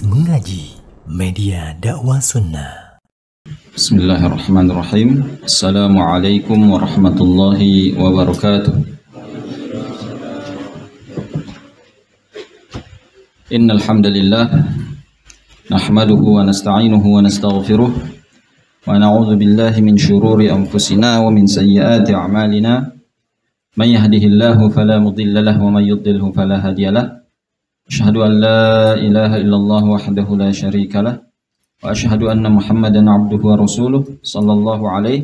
Podcast Mengaji Media dakwah Sunnah Bismillahirrahmanirrahim Assalamualaikum warahmatullahi wabarakatuh إن الحمد لله نحمده ونستعينه ونستغفره ونعوذ بالله من شرور أنفسنا ومن سيئات أعمالنا من يهده الله فلا مضل له ومن يضله فلا هادي له أشهد أن لا إله إلا الله وحده لا شريك له وأشهد أن محمدا عبده ورسوله صلى الله عليه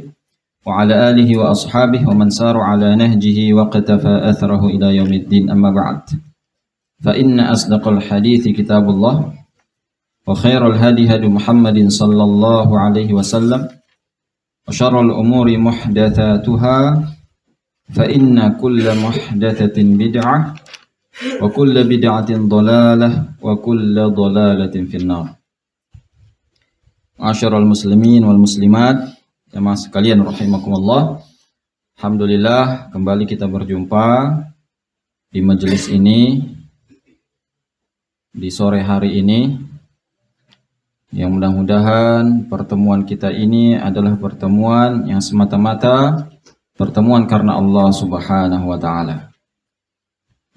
وعلى آله وأصحابه ومن سار على نهجه وقتفى أثره إلى يوم الدين أما بعد فإن أصدق الحديث كتاب الله وخير الهدي هدي محمد صلى الله عليه وسلم وشر الأمور محدثاتها فإن كل محدثة بدعة wa kullu bid'atin dhalalah wa kullu dhalalatin finnar Masyarul muslimin wal muslimat jemaah sekalian rahimakumullah Alhamdulillah kembali kita berjumpa di majelis ini di sore hari ini yang mudah-mudahan pertemuan kita ini adalah pertemuan yang semata-mata pertemuan karena Allah Subhanahu wa taala.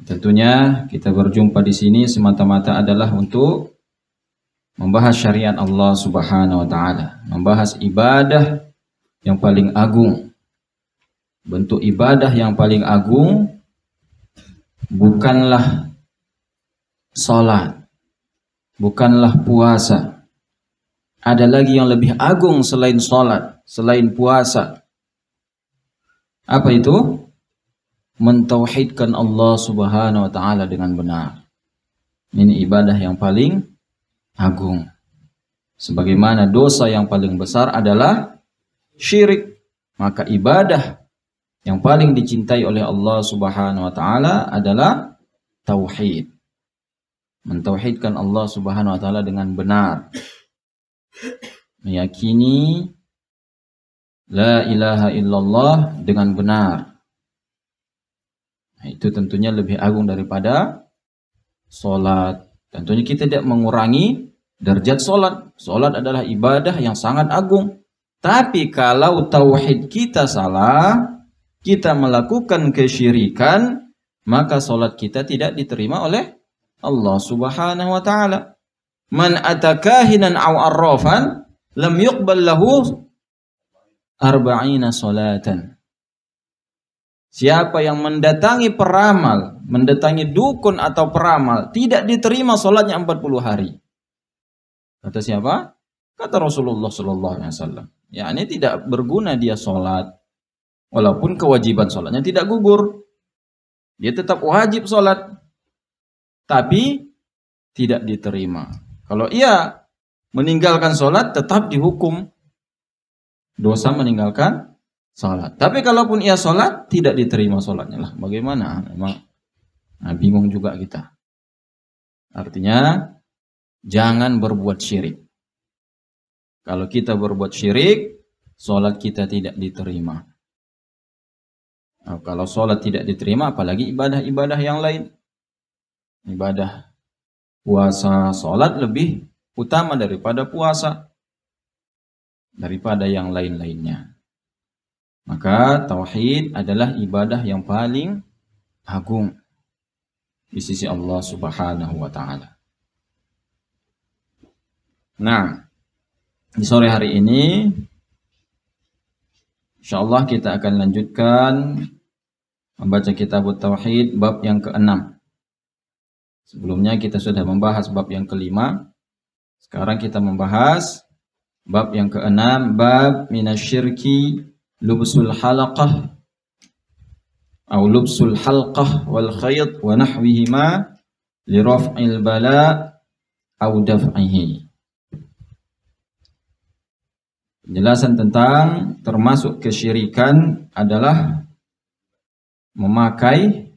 Tentunya kita berjumpa di sini semata-mata adalah untuk membahas syariat Allah Subhanahu wa taala, membahas ibadah yang paling agung. Bentuk ibadah yang paling agung bukanlah salat, bukanlah puasa. Ada lagi yang lebih agung selain salat, selain puasa. Apa itu? mentauhidkan Allah Subhanahu wa taala dengan benar. Ini ibadah yang paling agung. Sebagaimana dosa yang paling besar adalah syirik, maka ibadah yang paling dicintai oleh Allah Subhanahu wa taala adalah tauhid. Mentauhidkan Allah Subhanahu wa taala dengan benar. Meyakini la ilaha illallah dengan benar Nah, itu tentunya lebih agung daripada sholat. Tentunya kita tidak mengurangi derajat sholat. Sholat adalah ibadah yang sangat agung. Tapi kalau tauhid kita salah, kita melakukan kesyirikan, maka sholat kita tidak diterima oleh Allah Subhanahu wa taala. Man atakahinan aw arrafan lam yuqbal lahu arba'ina Siapa yang mendatangi peramal, mendatangi dukun atau peramal, tidak diterima sholatnya 40 hari. Kata siapa? Kata Rasulullah Sallallahu Alaihi Wasallam. Ya, ini tidak berguna dia sholat, walaupun kewajiban sholatnya tidak gugur. Dia tetap wajib sholat, tapi tidak diterima. Kalau ia meninggalkan sholat, tetap dihukum. Dosa meninggalkan salat. Tapi kalaupun ia salat, tidak diterima salatnya lah. Bagaimana? Memang nah, bingung juga kita. Artinya jangan berbuat syirik. Kalau kita berbuat syirik, salat kita tidak diterima. Nah, kalau salat tidak diterima, apalagi ibadah-ibadah yang lain. Ibadah puasa, salat lebih utama daripada puasa, daripada yang lain-lainnya. Maka tauhid adalah ibadah yang paling agung di sisi Allah Subhanahu wa taala. Nah, di sore hari ini insyaallah kita akan lanjutkan membaca kitab tauhid bab yang keenam. Sebelumnya kita sudah membahas bab yang kelima. Sekarang kita membahas bab yang keenam, bab minasyirki lubsul halaqah atau lubsul halqah wal khayt wa nahwihima li raf'il bala atau daf'ihi. Penjelasan tentang termasuk kesyirikan adalah memakai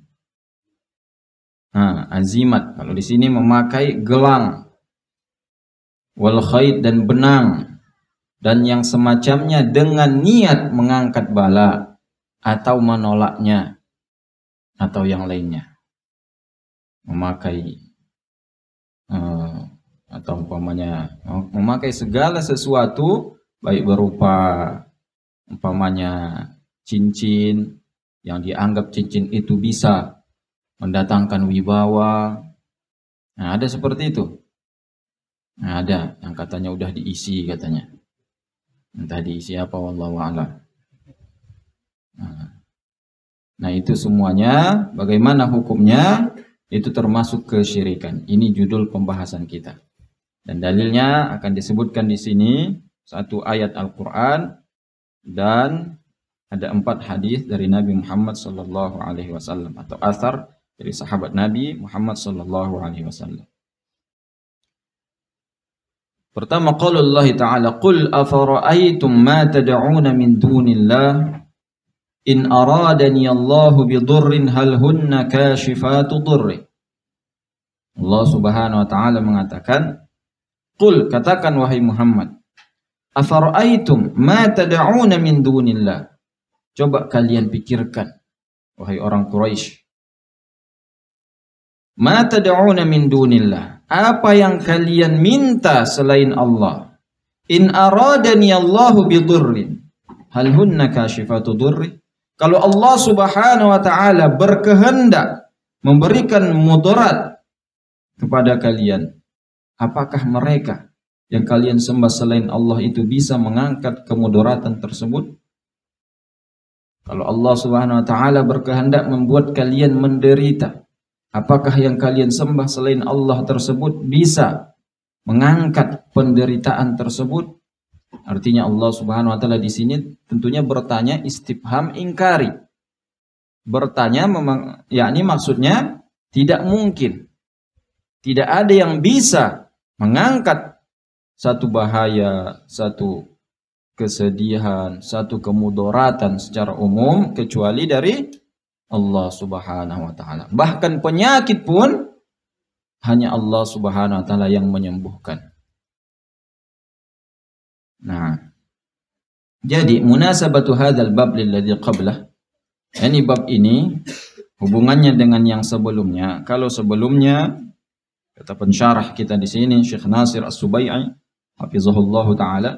nah, azimat. Kalau di sini memakai gelang wal khayt dan benang dan yang semacamnya dengan niat mengangkat bala atau menolaknya atau yang lainnya memakai eh, atau umpamanya eh, memakai segala sesuatu baik berupa umpamanya cincin yang dianggap cincin itu bisa mendatangkan wibawa nah, ada seperti itu nah, ada yang katanya udah diisi katanya entah diisi apa wallahu a'lam nah itu semuanya bagaimana hukumnya itu termasuk kesyirikan ini judul pembahasan kita dan dalilnya akan disebutkan di sini satu ayat Al-Qur'an dan ada empat hadis dari Nabi Muhammad sallallahu alaihi wasallam atau asar dari sahabat Nabi Muhammad sallallahu alaihi wasallam Pertama qala Allah Ta'ala qul afara'aytum ma tad'una min dunillah in aradani Allah bi hal hunna kashifatu dhurri Allah Subhanahu wa taala mengatakan qul katakan wahai Muhammad afara'aytum ma tad'una min dunillah coba kalian pikirkan wahai orang Quraisy Ma tad'una min dunillah. Apa yang kalian minta selain Allah? In aradani Allahu bidurrin. Hal hunna kashifatu durri? Kalau Allah Subhanahu wa taala berkehendak memberikan mudarat kepada kalian, apakah mereka yang kalian sembah selain Allah itu bisa mengangkat kemudaratan tersebut? Kalau Allah Subhanahu wa taala berkehendak membuat kalian menderita, Apakah yang kalian sembah selain Allah tersebut bisa mengangkat penderitaan tersebut? Artinya Allah Subhanahu wa taala di sini tentunya bertanya istifham ingkari. Bertanya memang yakni maksudnya tidak mungkin. Tidak ada yang bisa mengangkat satu bahaya, satu kesedihan, satu kemudaratan secara umum kecuali dari Allah Subhanahu wa taala. Bahkan penyakit pun hanya Allah Subhanahu wa taala yang menyembuhkan. Nah, jadi munasabatu hadzal bab lilladzi qablah. bab ini hubungannya dengan yang sebelumnya. Kalau sebelumnya kata pensyarah kita di sini Syekh Nasir As-Subai'i hafizahullah taala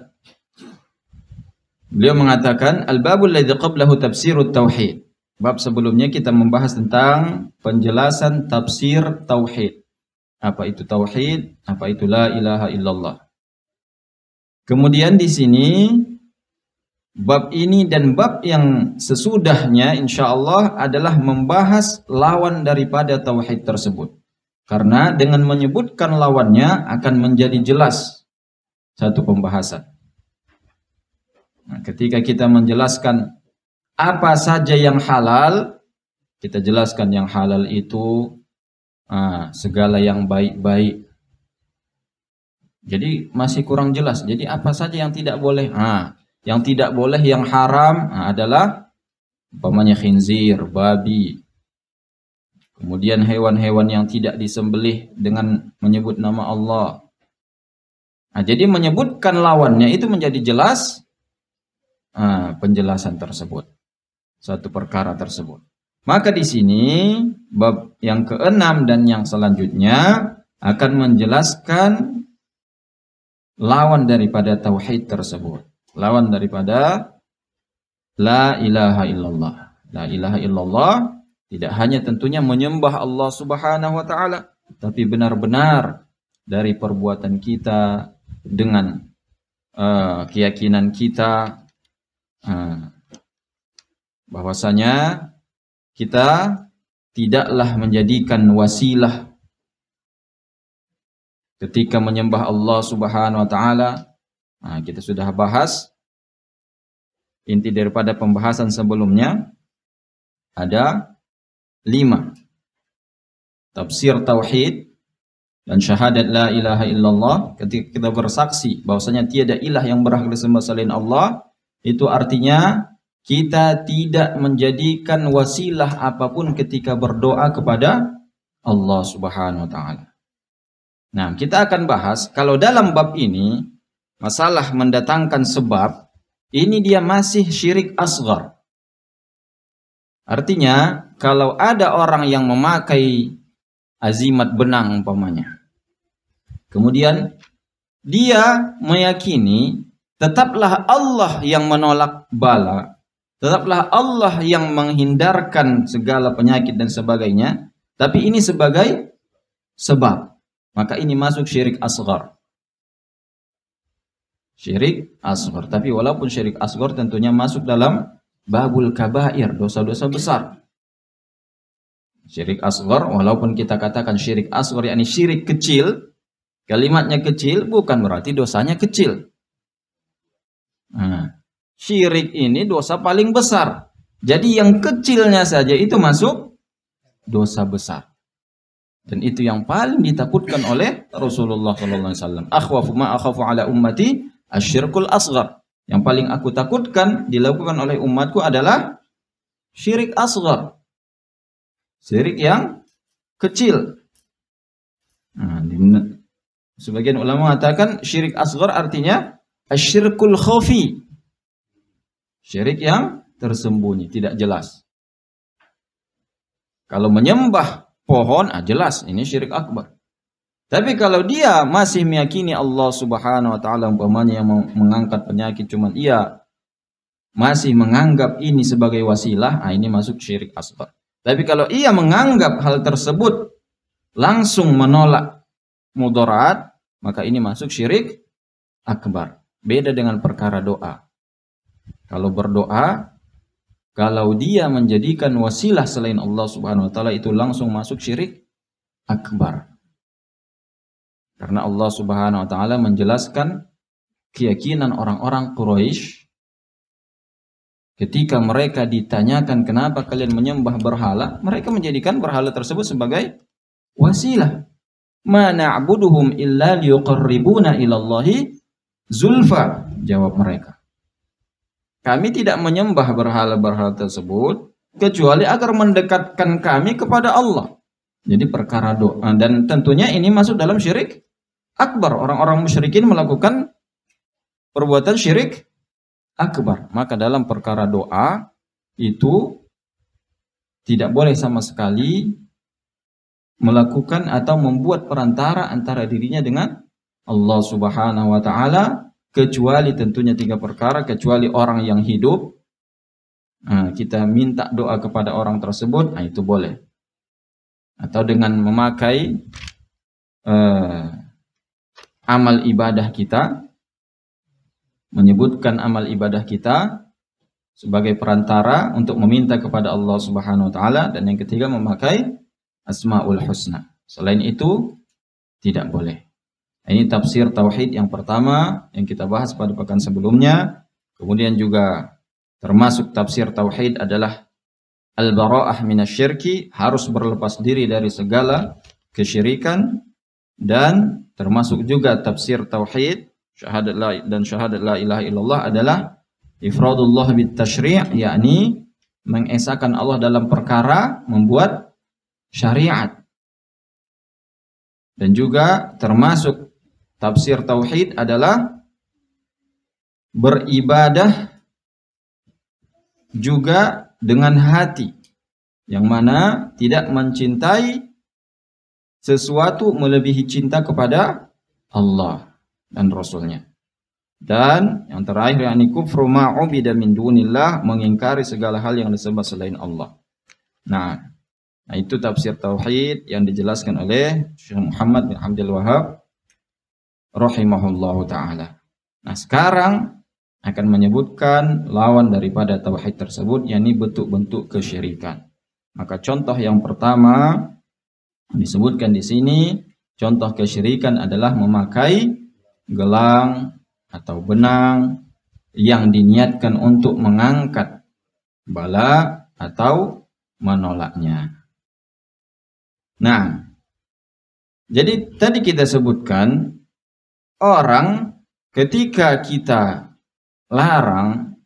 beliau mengatakan al-babul ladzi qablahu tafsirut tauhid Bab sebelumnya kita membahas tentang penjelasan tafsir tauhid. Apa itu tauhid? Apa itu la ilaha illallah? Kemudian di sini bab ini dan bab yang sesudahnya insyaallah adalah membahas lawan daripada tauhid tersebut. Karena dengan menyebutkan lawannya akan menjadi jelas satu pembahasan. Nah, ketika kita menjelaskan apa saja yang halal, kita jelaskan yang halal itu ah, segala yang baik-baik. Jadi masih kurang jelas. Jadi apa saja yang tidak boleh? Ah, yang tidak boleh, yang haram ah, adalah umpamanya khinzir, babi. Kemudian hewan-hewan yang tidak disembelih dengan menyebut nama Allah. ah, jadi menyebutkan lawannya itu menjadi jelas ah, penjelasan tersebut suatu perkara tersebut. Maka di sini bab yang keenam dan yang selanjutnya akan menjelaskan lawan daripada tauhid tersebut. Lawan daripada la ilaha illallah. La ilaha illallah tidak hanya tentunya menyembah Allah Subhanahu wa taala, tapi benar-benar dari perbuatan kita dengan uh, keyakinan kita uh, bahwasanya kita tidaklah menjadikan wasilah ketika menyembah Allah Subhanahu wa taala. Nah, kita sudah bahas inti daripada pembahasan sebelumnya ada lima tafsir tauhid dan syahadat la ilaha illallah ketika kita bersaksi bahwasanya tiada ilah yang berhak disembah selain Allah itu artinya kita tidak menjadikan wasilah apapun ketika berdoa kepada Allah Subhanahu wa taala. Nah, kita akan bahas kalau dalam bab ini masalah mendatangkan sebab ini dia masih syirik asgar. Artinya, kalau ada orang yang memakai azimat benang umpamanya. Kemudian dia meyakini tetaplah Allah yang menolak bala Tetaplah Allah yang menghindarkan segala penyakit dan sebagainya. Tapi ini sebagai sebab. Maka ini masuk syirik asgar. Syirik asgar. Tapi walaupun syirik asgar tentunya masuk dalam babul kabair. Dosa-dosa besar. Syirik asgar. Walaupun kita katakan syirik asgar. yakni syirik kecil. Kalimatnya kecil bukan berarti dosanya kecil. Nah, syirik ini dosa paling besar. Jadi yang kecilnya saja itu masuk dosa besar. Dan itu yang paling ditakutkan oleh Rasulullah SAW. Akhwafu ma ala ummati asyirkul asgar. Yang paling aku takutkan dilakukan oleh umatku adalah syirik asgar, Syirik yang kecil. Nah, sebagian ulama mengatakan syirik asgar artinya asyirkul khafi. Syirik yang tersembunyi, tidak jelas. Kalau menyembah pohon, ah jelas ini syirik akbar. Tapi kalau dia masih meyakini Allah Subhanahu wa taala umpamanya yang mengangkat penyakit cuman ia masih menganggap ini sebagai wasilah, ah ini masuk syirik akbar. Tapi kalau ia menganggap hal tersebut langsung menolak mudarat, maka ini masuk syirik akbar. Beda dengan perkara doa. Kalau berdoa, kalau dia menjadikan wasilah selain Allah Subhanahu wa taala itu langsung masuk syirik akbar. Karena Allah Subhanahu wa taala menjelaskan keyakinan orang-orang Quraisy ketika mereka ditanyakan kenapa kalian menyembah berhala, mereka menjadikan berhala tersebut sebagai wasilah. Ma na'buduhum illa liyuqarribuna Allahi zulfa, jawab mereka. Kami tidak menyembah berhala-berhala tersebut kecuali agar mendekatkan kami kepada Allah. Jadi perkara doa dan tentunya ini masuk dalam syirik akbar. Orang-orang musyrikin melakukan perbuatan syirik akbar. Maka dalam perkara doa itu tidak boleh sama sekali melakukan atau membuat perantara antara dirinya dengan Allah Subhanahu wa taala kecuali tentunya tiga perkara kecuali orang yang hidup nah, kita minta doa kepada orang tersebut nah itu boleh atau dengan memakai uh, amal ibadah kita menyebutkan amal ibadah kita sebagai perantara untuk meminta kepada Allah Subhanahu wa taala dan yang ketiga memakai asmaul husna. Selain itu tidak boleh. Ini tafsir tauhid yang pertama yang kita bahas pada pekan sebelumnya. Kemudian juga termasuk tafsir tauhid adalah al-bara'ah minasyirki, harus berlepas diri dari segala kesyirikan dan termasuk juga tafsir tauhid syahadat la dan syahadat la ilaha illallah adalah ifradullah bit tashri' yakni mengesahkan Allah dalam perkara membuat syariat. Dan juga termasuk Tafsir tauhid adalah beribadah juga dengan hati yang mana tidak mencintai sesuatu melebihi cinta kepada Allah dan Rasulnya. Dan yang terakhir yakni kufru ma'ubida min dunillah mengingkari segala hal yang disembah selain Allah. Nah, nah itu tafsir tauhid yang dijelaskan oleh Syekh Muhammad bin Abdul Wahab rahimahullahu taala. Nah, sekarang akan menyebutkan lawan daripada tauhid tersebut yakni bentuk-bentuk kesyirikan. Maka contoh yang pertama disebutkan di sini contoh kesyirikan adalah memakai gelang atau benang yang diniatkan untuk mengangkat bala atau menolaknya. Nah, jadi tadi kita sebutkan orang ketika kita larang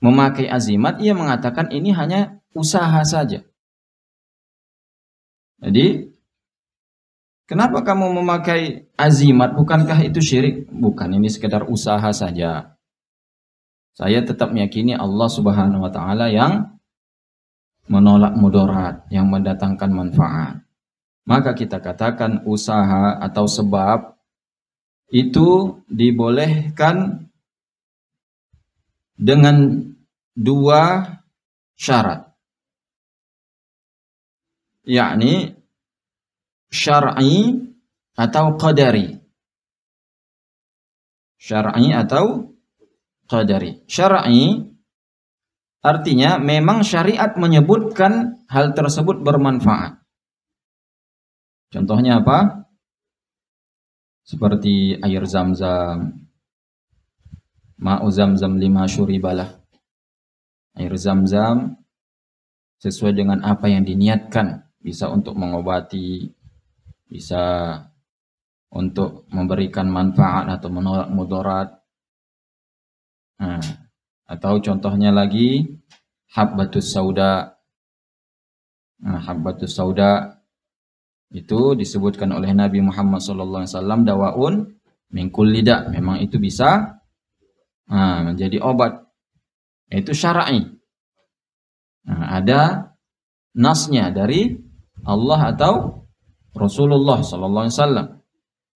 memakai azimat, ia mengatakan ini hanya usaha saja. Jadi, kenapa kamu memakai azimat? Bukankah itu syirik? Bukan, ini sekedar usaha saja. Saya tetap meyakini Allah Subhanahu wa taala yang menolak mudarat, yang mendatangkan manfaat maka kita katakan usaha atau sebab itu dibolehkan dengan dua syarat. Yakni syar'i atau qadari. Syar'i atau qadari. Syar'i artinya memang syariat menyebutkan hal tersebut bermanfaat. Contohnya apa? Seperti air zam-zam. Ma'u zam-zam lima syuribalah. Air zam-zam sesuai dengan apa yang diniatkan. Bisa untuk mengobati, bisa untuk memberikan manfaat atau menolak mudarat. Nah, atau contohnya lagi, habbatus sauda. Nah, habbatus sauda itu disebutkan oleh Nabi Muhammad SAW dawaun mingkul lidah memang itu bisa nah, menjadi obat itu syar'i nah, ada nasnya dari Allah atau Rasulullah SAW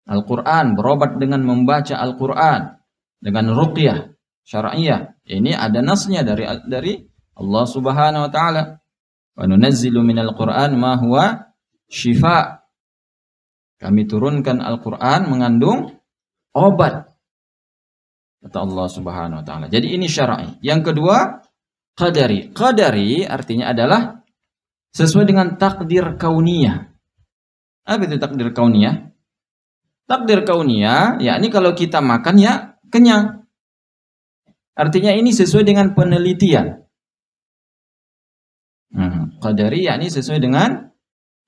Al-Quran berobat dengan membaca Al-Quran dengan ruqyah syar'iyah ini ada nasnya dari dari Allah Subhanahu wa taala wa nunazzilu minal Qur'an ma huwa syifa. Kami turunkan Al-Quran mengandung obat. Kata Allah subhanahu wa ta'ala. Jadi ini syara'i. Yang kedua, qadari. Qadari artinya adalah sesuai dengan takdir kauniyah. Apa itu takdir kauniyah? Takdir kauniyah, yakni kalau kita makan ya kenyang. Artinya ini sesuai dengan penelitian. Hmm. Qadari yakni sesuai dengan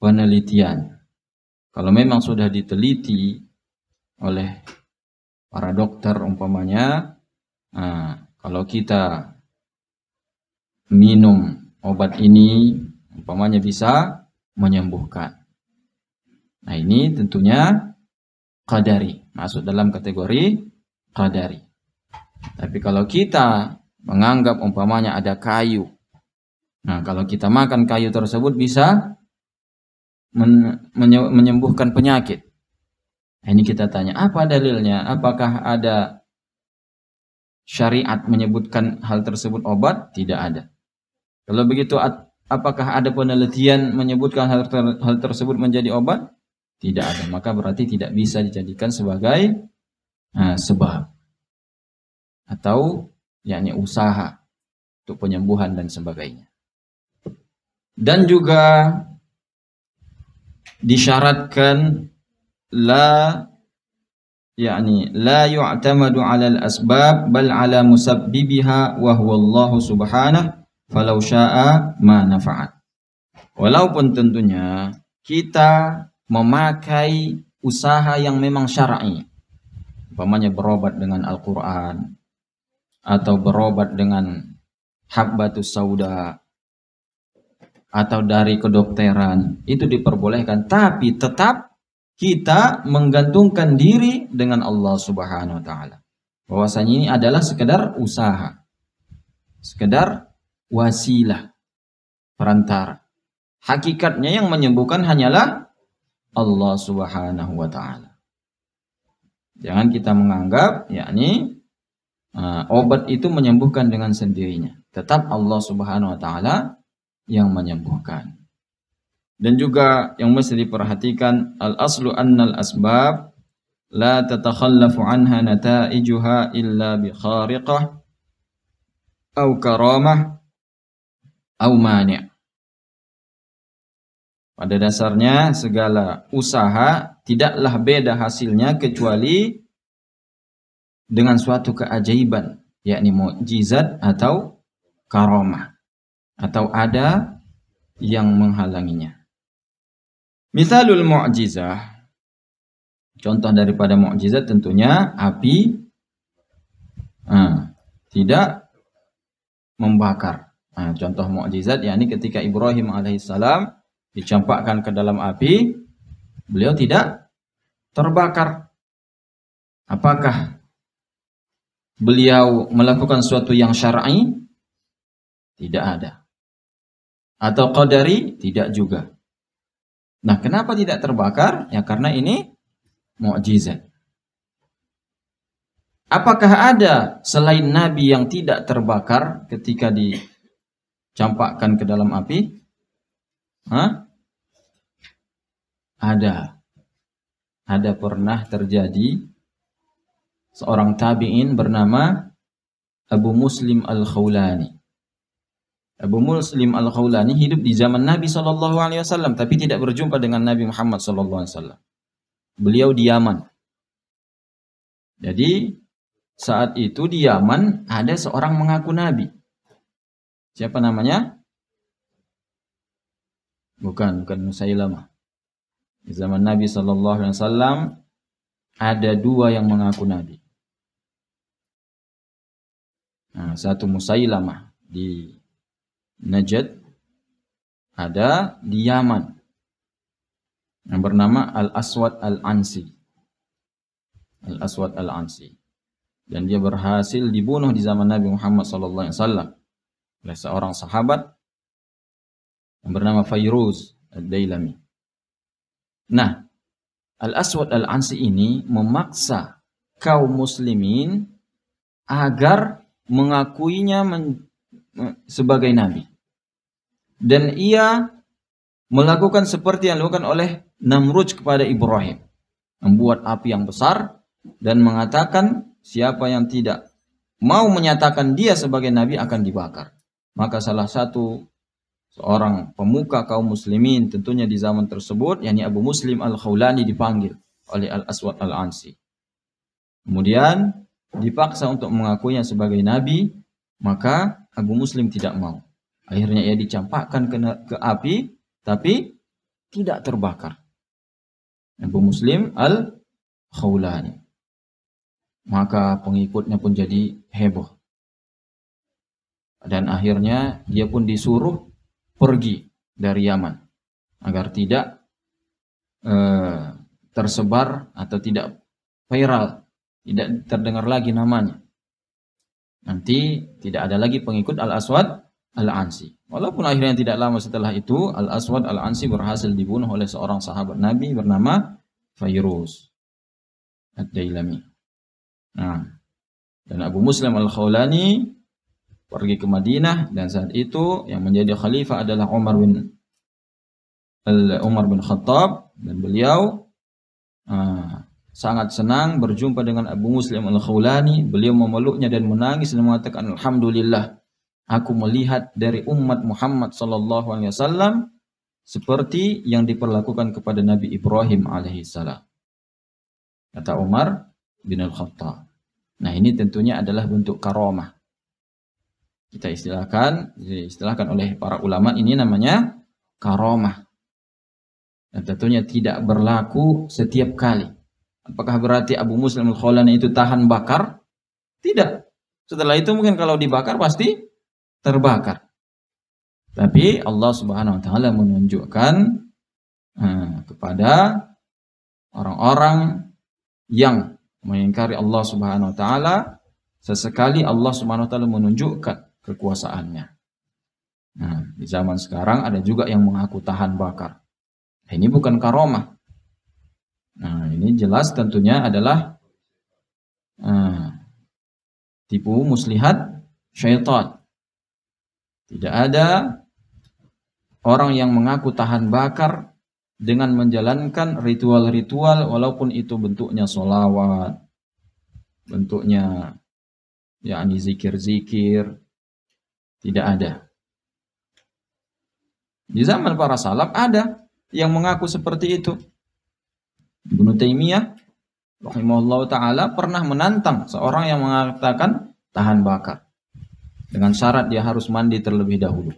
penelitian. Kalau memang sudah diteliti oleh para dokter umpamanya, nah, kalau kita minum obat ini umpamanya bisa menyembuhkan. Nah ini tentunya kadari, masuk dalam kategori kadari. Tapi kalau kita menganggap umpamanya ada kayu, nah kalau kita makan kayu tersebut bisa menyembuhkan penyakit. Nah, ini kita tanya, apa dalilnya? Apakah ada syariat menyebutkan hal tersebut obat? Tidak ada. Kalau begitu, apakah ada penelitian menyebutkan hal, ter, hal tersebut menjadi obat? Tidak ada. Maka berarti tidak bisa dijadikan sebagai uh, sebab atau yakni usaha untuk penyembuhan dan sebagainya. Dan juga disyaratkan la yakni la yu'tamadu 'ala al-asbab bal 'ala musabbibiha wa huwa Allah subhanahu falau syaa ma nafa'at. Walaupun tentunya kita memakai usaha yang memang syar'i. Umpamanya berobat dengan Al-Qur'an atau berobat dengan habbatus sauda atau dari kedokteran itu diperbolehkan tapi tetap kita menggantungkan diri dengan Allah Subhanahu wa taala. Bahwasanya ini adalah sekedar usaha. Sekedar wasilah perantara. Hakikatnya yang menyembuhkan hanyalah Allah Subhanahu wa taala. Jangan kita menganggap yakni uh, obat itu menyembuhkan dengan sendirinya. Tetap Allah Subhanahu wa taala yang menyembuhkan. Dan juga yang mesti diperhatikan al-aslu annal asbab la tatakhallafu anha nataijuha illa bi khariqah au karamah au mani'. Pada dasarnya segala usaha tidaklah beda hasilnya kecuali dengan suatu keajaiban yakni mukjizat atau karomah atau ada yang menghalanginya. Misalul mu'jizah. Contoh daripada mukjizat tentunya api nah, tidak membakar. Nah, contoh mukjizat yakni ketika Ibrahim alaihissalam dicampakkan ke dalam api, beliau tidak terbakar. Apakah beliau melakukan sesuatu yang syar'i? Tidak ada. Atau qadari? Tidak juga. Nah, kenapa tidak terbakar? Ya karena ini mukjizat. Apakah ada selain nabi yang tidak terbakar ketika dicampakkan ke dalam api? Hah? Ada. Ada pernah terjadi seorang tabi'in bernama Abu Muslim Al-Khawlani. Abu Muslim Al-Khawlani hidup di zaman Nabi Shallallahu Alaihi Wasallam, tapi tidak berjumpa dengan Nabi Muhammad Shallallahu Alaihi Wasallam. Beliau di Yaman. Jadi saat itu di Yaman ada seorang mengaku Nabi. Siapa namanya? Bukan, bukan Musailamah. Di zaman Nabi Shallallahu Alaihi Wasallam ada dua yang mengaku Nabi. Nah, satu Musailamah di Najd ada di Yaman yang bernama Al-Aswad Al-Ansi. Al-Aswad Al-Ansi. Dan dia berhasil dibunuh di zaman Nabi Muhammad sallallahu alaihi wasallam oleh seorang sahabat yang bernama Fairuz al dailami Nah, Al-Aswad Al-Ansi ini memaksa kaum muslimin agar mengakuinya sebagai nabi. Dan ia melakukan seperti yang dilakukan oleh Namrud kepada Ibrahim. Membuat api yang besar dan mengatakan siapa yang tidak mau menyatakan dia sebagai nabi akan dibakar. Maka salah satu seorang pemuka kaum muslimin tentunya di zaman tersebut yakni Abu Muslim Al-Khawlani dipanggil oleh Al-Aswad Al-Ansi. Kemudian dipaksa untuk mengakuinya sebagai nabi, maka Abu Muslim tidak mau. Akhirnya ia dicampakkan ke, ke api, tapi tidak terbakar. Abu Muslim al-Khawlani. Maka pengikutnya pun jadi heboh. Dan akhirnya dia pun disuruh pergi dari Yaman agar tidak eh, tersebar atau tidak viral, tidak terdengar lagi namanya. Nanti tidak ada lagi pengikut Al-Aswad Al-Ansi. Walaupun akhirnya tidak lama setelah itu Al-Aswad Al-Ansi berhasil dibunuh oleh seorang sahabat Nabi bernama Fairuz Ad-Dailami. Nah, dan Abu Muslim Al-Khawlani pergi ke Madinah dan saat itu yang menjadi khalifah adalah Umar bin Al Umar bin Khattab dan beliau uh, sangat senang berjumpa dengan Abu Muslim Al-Khawlani. Beliau memeluknya dan menangis dan mengatakan, Alhamdulillah, aku melihat dari umat Muhammad Sallallahu Alaihi Wasallam seperti yang diperlakukan kepada Nabi Ibrahim alaihissalam. Kata Umar bin Al-Khattab. Nah ini tentunya adalah bentuk karomah. Kita istilahkan, istilahkan oleh para ulama ini namanya karomah. Dan tentunya tidak berlaku setiap kali. Apakah berarti Abu Muslim Al-Khawlani itu tahan bakar? Tidak. Setelah itu mungkin kalau dibakar pasti terbakar. Tapi Allah Subhanahu wa taala menunjukkan hmm, kepada orang-orang yang mengingkari Allah Subhanahu wa taala sesekali Allah Subhanahu wa taala menunjukkan kekuasaannya. Nah, di zaman sekarang ada juga yang mengaku tahan bakar. Ini bukan karomah, Nah, ini jelas tentunya adalah uh, tipu muslihat syaitan. Tidak ada orang yang mengaku tahan bakar dengan menjalankan ritual-ritual walaupun itu bentuknya solawat, bentuknya yakni zikir-zikir, tidak ada. Di zaman para salaf ada yang mengaku seperti itu. Ibnu Taimiyah rahimahullah taala pernah menantang seorang yang mengatakan tahan bakar dengan syarat dia harus mandi terlebih dahulu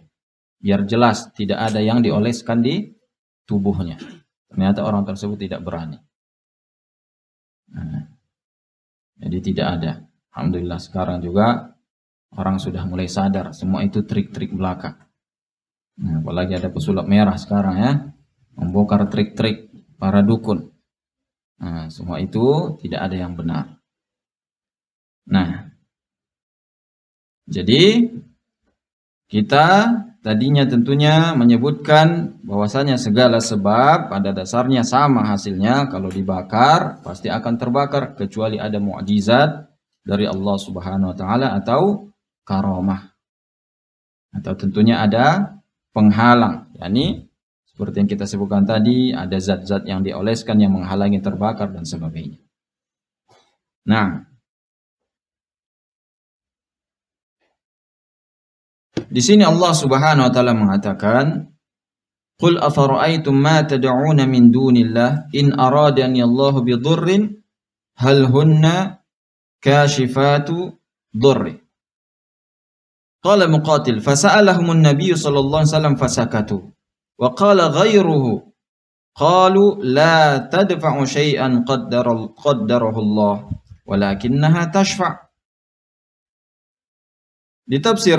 biar jelas tidak ada yang dioleskan di tubuhnya. Ternyata orang tersebut tidak berani. Nah, jadi tidak ada. Alhamdulillah sekarang juga orang sudah mulai sadar semua itu trik-trik belaka. Nah, apalagi ada pesulap merah sekarang ya, membongkar trik-trik para dukun. Nah, semua itu tidak ada yang benar. Nah, jadi kita tadinya tentunya menyebutkan bahwasanya segala sebab pada dasarnya sama hasilnya kalau dibakar pasti akan terbakar kecuali ada mukjizat dari Allah Subhanahu wa taala atau karomah. Atau tentunya ada penghalang, yakni seperti yang kita sebutkan tadi, ada zat-zat yang dioleskan yang menghalangi terbakar dan sebagainya. Nah, di sini Allah Subhanahu wa taala mengatakan, "Qul afara'aytum ma tad'una min dunillah in aradani Allahu bi hal hunna kashifatu dhurri?" Qala Muqatil, fasa'alahumun sallallahu alaihi wasallam fasakatu. Wa qala ghairuhu qalu la tadfa'u syai'an qaddara qaddarahu Allah walakinnaha Di tafsir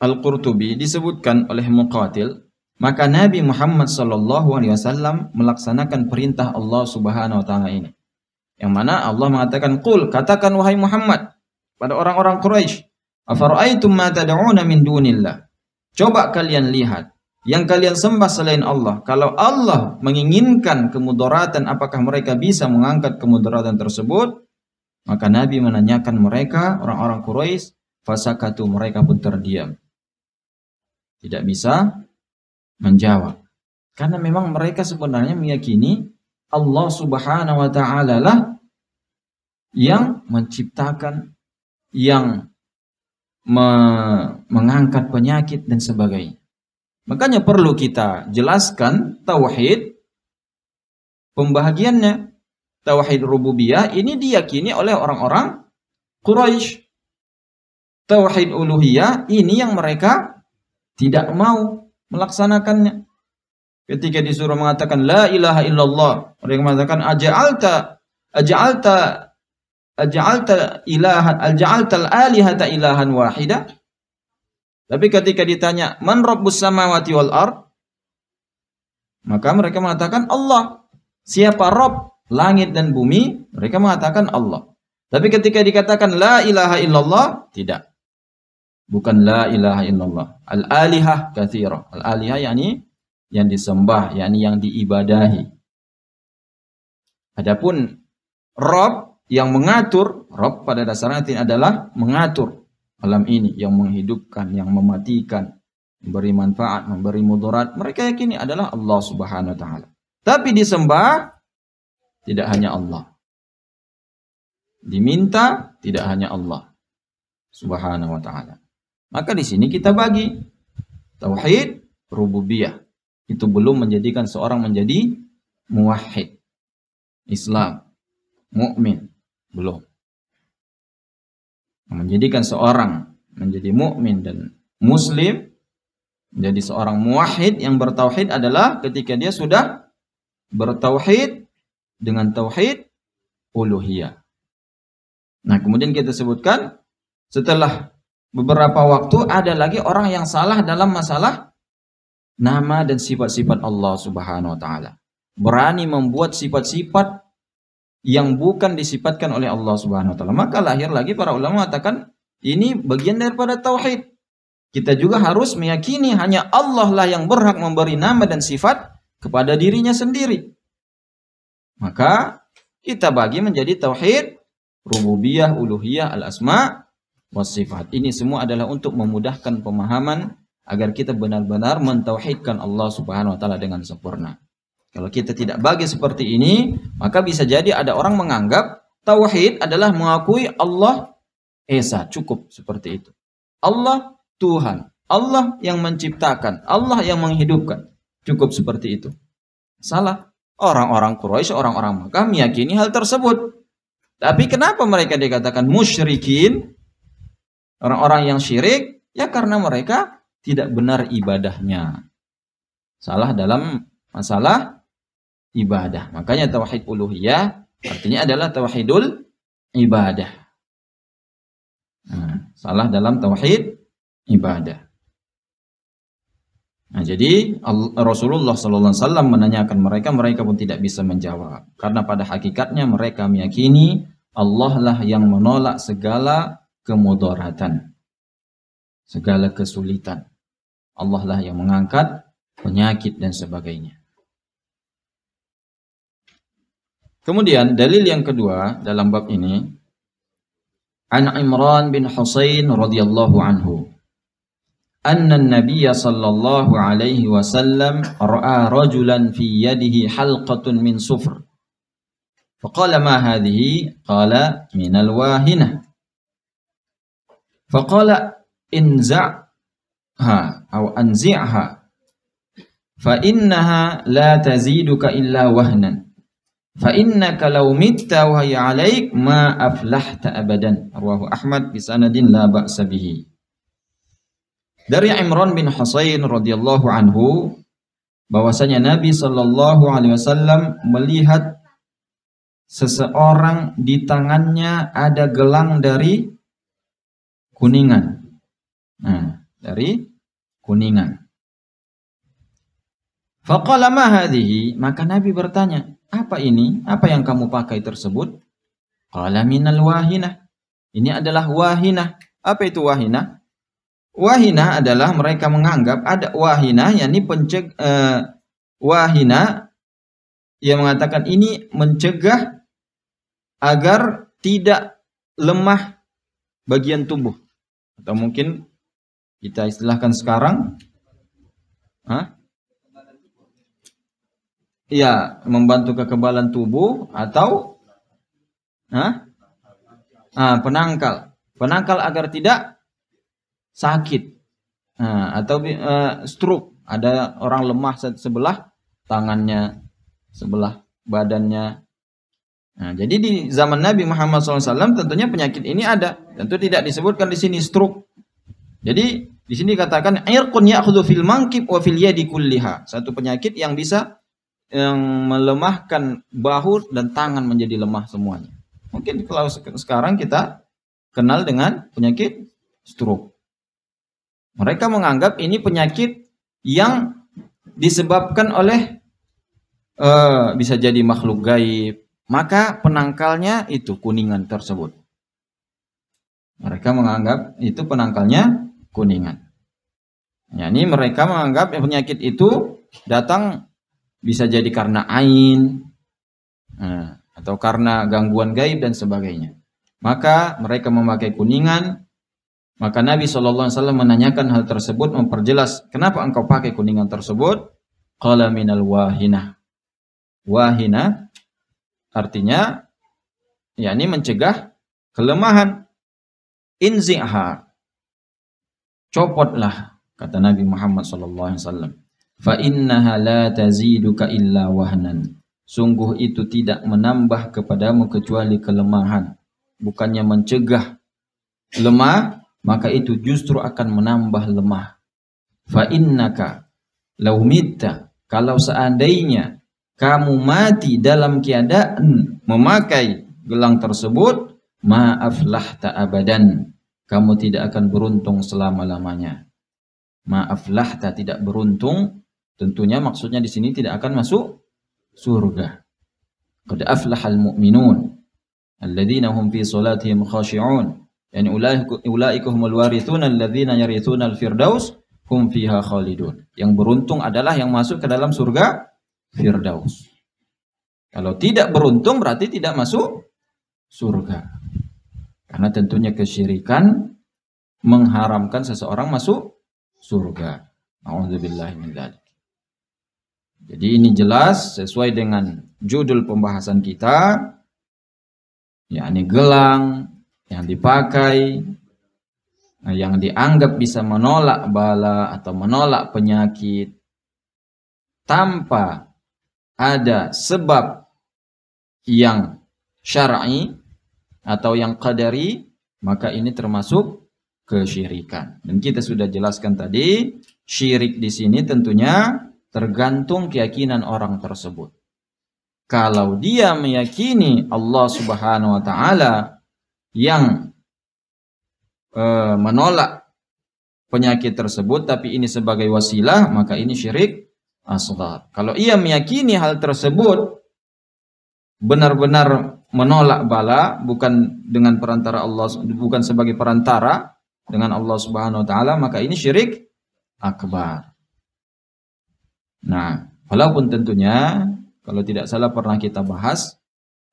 Al-Qurtubi disebutkan oleh Muqatil, maka Nabi Muhammad sallallahu alaihi wasallam melaksanakan perintah Allah Subhanahu wa taala ini. Yang mana Allah mengatakan, "Qul, katakan wahai Muhammad pada orang-orang Quraisy, afara'aitum ma tad'una min dunillah?" Coba kalian lihat yang kalian sembah selain Allah. Kalau Allah menginginkan kemudaratan, apakah mereka bisa mengangkat kemudaratan tersebut? Maka Nabi menanyakan mereka, orang-orang Quraisy, fasakatu mereka pun terdiam. Tidak bisa menjawab. Karena memang mereka sebenarnya meyakini Allah Subhanahu wa taala lah yang menciptakan, yang me mengangkat penyakit dan sebagainya. Makanya perlu kita jelaskan tauhid pembahagiannya. Tauhid rububiyah ini diyakini oleh orang-orang Quraisy. Tauhid uluhiyah ini yang mereka tidak mau melaksanakannya. Ketika disuruh mengatakan la ilaha illallah, mereka mengatakan aja'alta aja'alta aja'alta ilahan aja'alta al-alihata ilahan wahida tapi ketika ditanya, "Man rabbus samawati wal ard?" Maka mereka mengatakan Allah. Siapa Rob langit dan bumi? Mereka mengatakan Allah. Tapi ketika dikatakan la ilaha illallah, tidak. Bukan la ilaha illallah. Al-alihah kathira. Al-alihah yakni yang disembah, yakni yang diibadahi. Adapun Rob yang mengatur, Rob pada dasarnya adalah mengatur alam ini yang menghidupkan, yang mematikan, memberi manfaat, memberi mudarat. Mereka yakini adalah Allah Subhanahu wa taala. Tapi disembah tidak hanya Allah. Diminta tidak hanya Allah Subhanahu wa taala. Maka di sini kita bagi tauhid rububiyah. Itu belum menjadikan seorang menjadi muwahhid. Islam, mukmin, belum menjadikan seorang menjadi mukmin dan muslim menjadi seorang muwahhid yang bertauhid adalah ketika dia sudah bertauhid dengan tauhid uluhiyah. Nah, kemudian kita sebutkan setelah beberapa waktu ada lagi orang yang salah dalam masalah nama dan sifat-sifat Allah Subhanahu wa taala. Berani membuat sifat-sifat yang bukan disifatkan oleh Allah Subhanahu wa taala. Maka lahir lagi para ulama mengatakan ini bagian daripada tauhid. Kita juga harus meyakini hanya Allah lah yang berhak memberi nama dan sifat kepada dirinya sendiri. Maka kita bagi menjadi tauhid, rububiyah, uluhiyah, al-asma, wa sifat. Ini semua adalah untuk memudahkan pemahaman agar kita benar-benar mentauhidkan Allah Subhanahu wa taala dengan sempurna. Kalau kita tidak bagi seperti ini, maka bisa jadi ada orang menganggap tauhid adalah mengakui Allah Esa, cukup seperti itu. Allah Tuhan, Allah yang menciptakan, Allah yang menghidupkan. Cukup seperti itu. Salah. Orang-orang Quraisy, orang-orang Makkah meyakini hal tersebut. Tapi kenapa mereka dikatakan musyrikin? Orang-orang yang syirik ya karena mereka tidak benar ibadahnya. Salah dalam masalah ibadah. Makanya tauhid uluhiyah artinya adalah tauhidul ibadah. Nah, salah dalam tauhid ibadah. Nah, jadi Rasulullah SAW menanyakan mereka, mereka pun tidak bisa menjawab. Karena pada hakikatnya mereka meyakini Allah lah yang menolak segala kemudaratan segala kesulitan. Allah lah yang mengangkat penyakit dan sebagainya. Kemudian dalil yang kedua dalam bab ini An Imran bin Husain radhiyallahu anhu an-nabiy sallallahu alaihi wasallam ra'a rajulan fi yadihi halqatun min sufr فقال ما هذه قال من الواهنة فقال انزعها أو أنزعها فإنها لا تزيدك إلا وهنا Fa inna kalau mitta wahai hiya 'alaik ma aflahta abadan. Rawahu Ahmad bi sanadin la ba'sa bihi. Dari Imran bin Husain radhiyallahu anhu bahwasanya Nabi sallallahu alaihi wasallam melihat seseorang di tangannya ada gelang dari kuningan. Nah, dari kuningan. Faqala ma hadhihi? Maka Nabi bertanya, "Apa ini? Apa yang kamu pakai tersebut?" Qala minal wahinah. Ini adalah wahinah. Apa itu wahinah? Wahinah adalah mereka menganggap ada wahinah yakni penceg eh, wahinah yang mengatakan ini mencegah agar tidak lemah bagian tubuh atau mungkin kita istilahkan sekarang huh? Iya, membantu kekebalan tubuh atau Hah? Ah, penangkal. Penangkal agar tidak sakit. Nah, atau uh, stroke. Ada orang lemah sebelah tangannya, sebelah badannya. Nah, jadi di zaman Nabi Muhammad SAW tentunya penyakit ini ada. Tentu tidak disebutkan di sini stroke. Jadi di sini dikatakan air kunyak fil mankib wa fil yadi kulliha. Satu penyakit yang bisa yang melemahkan bahu dan tangan menjadi lemah semuanya. Mungkin kalau sekarang kita kenal dengan penyakit stroke. Mereka menganggap ini penyakit yang disebabkan oleh uh, bisa jadi makhluk gaib. Maka penangkalnya itu kuningan tersebut. Mereka menganggap itu penangkalnya kuningan. Ya, ini mereka menganggap penyakit itu datang bisa jadi karena ain eh, atau karena gangguan gaib dan sebagainya. Maka mereka memakai kuningan. Maka Nabi SAW menanyakan hal tersebut, memperjelas kenapa engkau pakai kuningan tersebut. Qala minal wahina. Wahina artinya yakni mencegah kelemahan. Inzi'ha. Copotlah kata Nabi Muhammad SAW fa innaha la taziduka illa wahnan. Sungguh itu tidak menambah kepadamu kecuali kelemahan. Bukannya mencegah lemah, maka itu justru akan menambah lemah. Fa innaka law mitta kalau seandainya kamu mati dalam keadaan memakai gelang tersebut, maaflah ta'abadan. Kamu tidak akan beruntung selama-lamanya. Maaflah tak tidak beruntung Tentunya maksudnya di sini tidak akan masuk surga. Qad aflahal mu'minun alladzina hum fi salatihim khashi'un. Yani ulaika humul warithuna alladzina yarithuna al-firdaus hum fiha khalidun. Yang beruntung adalah yang masuk ke dalam surga firdaus. Kalau tidak beruntung berarti tidak masuk surga. Karena tentunya kesyirikan mengharamkan seseorang masuk surga. A'udzubillahi min dzalik. Jadi ini jelas sesuai dengan judul pembahasan kita, Ini gelang yang dipakai, yang dianggap bisa menolak bala atau menolak penyakit tanpa ada sebab yang syar'i atau yang qadari, maka ini termasuk kesyirikan. Dan kita sudah jelaskan tadi, syirik di sini tentunya tergantung keyakinan orang tersebut. Kalau dia meyakini Allah Subhanahu wa taala yang e, menolak penyakit tersebut tapi ini sebagai wasilah, maka ini syirik asghar. Kalau ia meyakini hal tersebut benar-benar menolak bala bukan dengan perantara Allah bukan sebagai perantara dengan Allah Subhanahu wa taala, maka ini syirik akbar. Nah, walaupun tentunya kalau tidak salah pernah kita bahas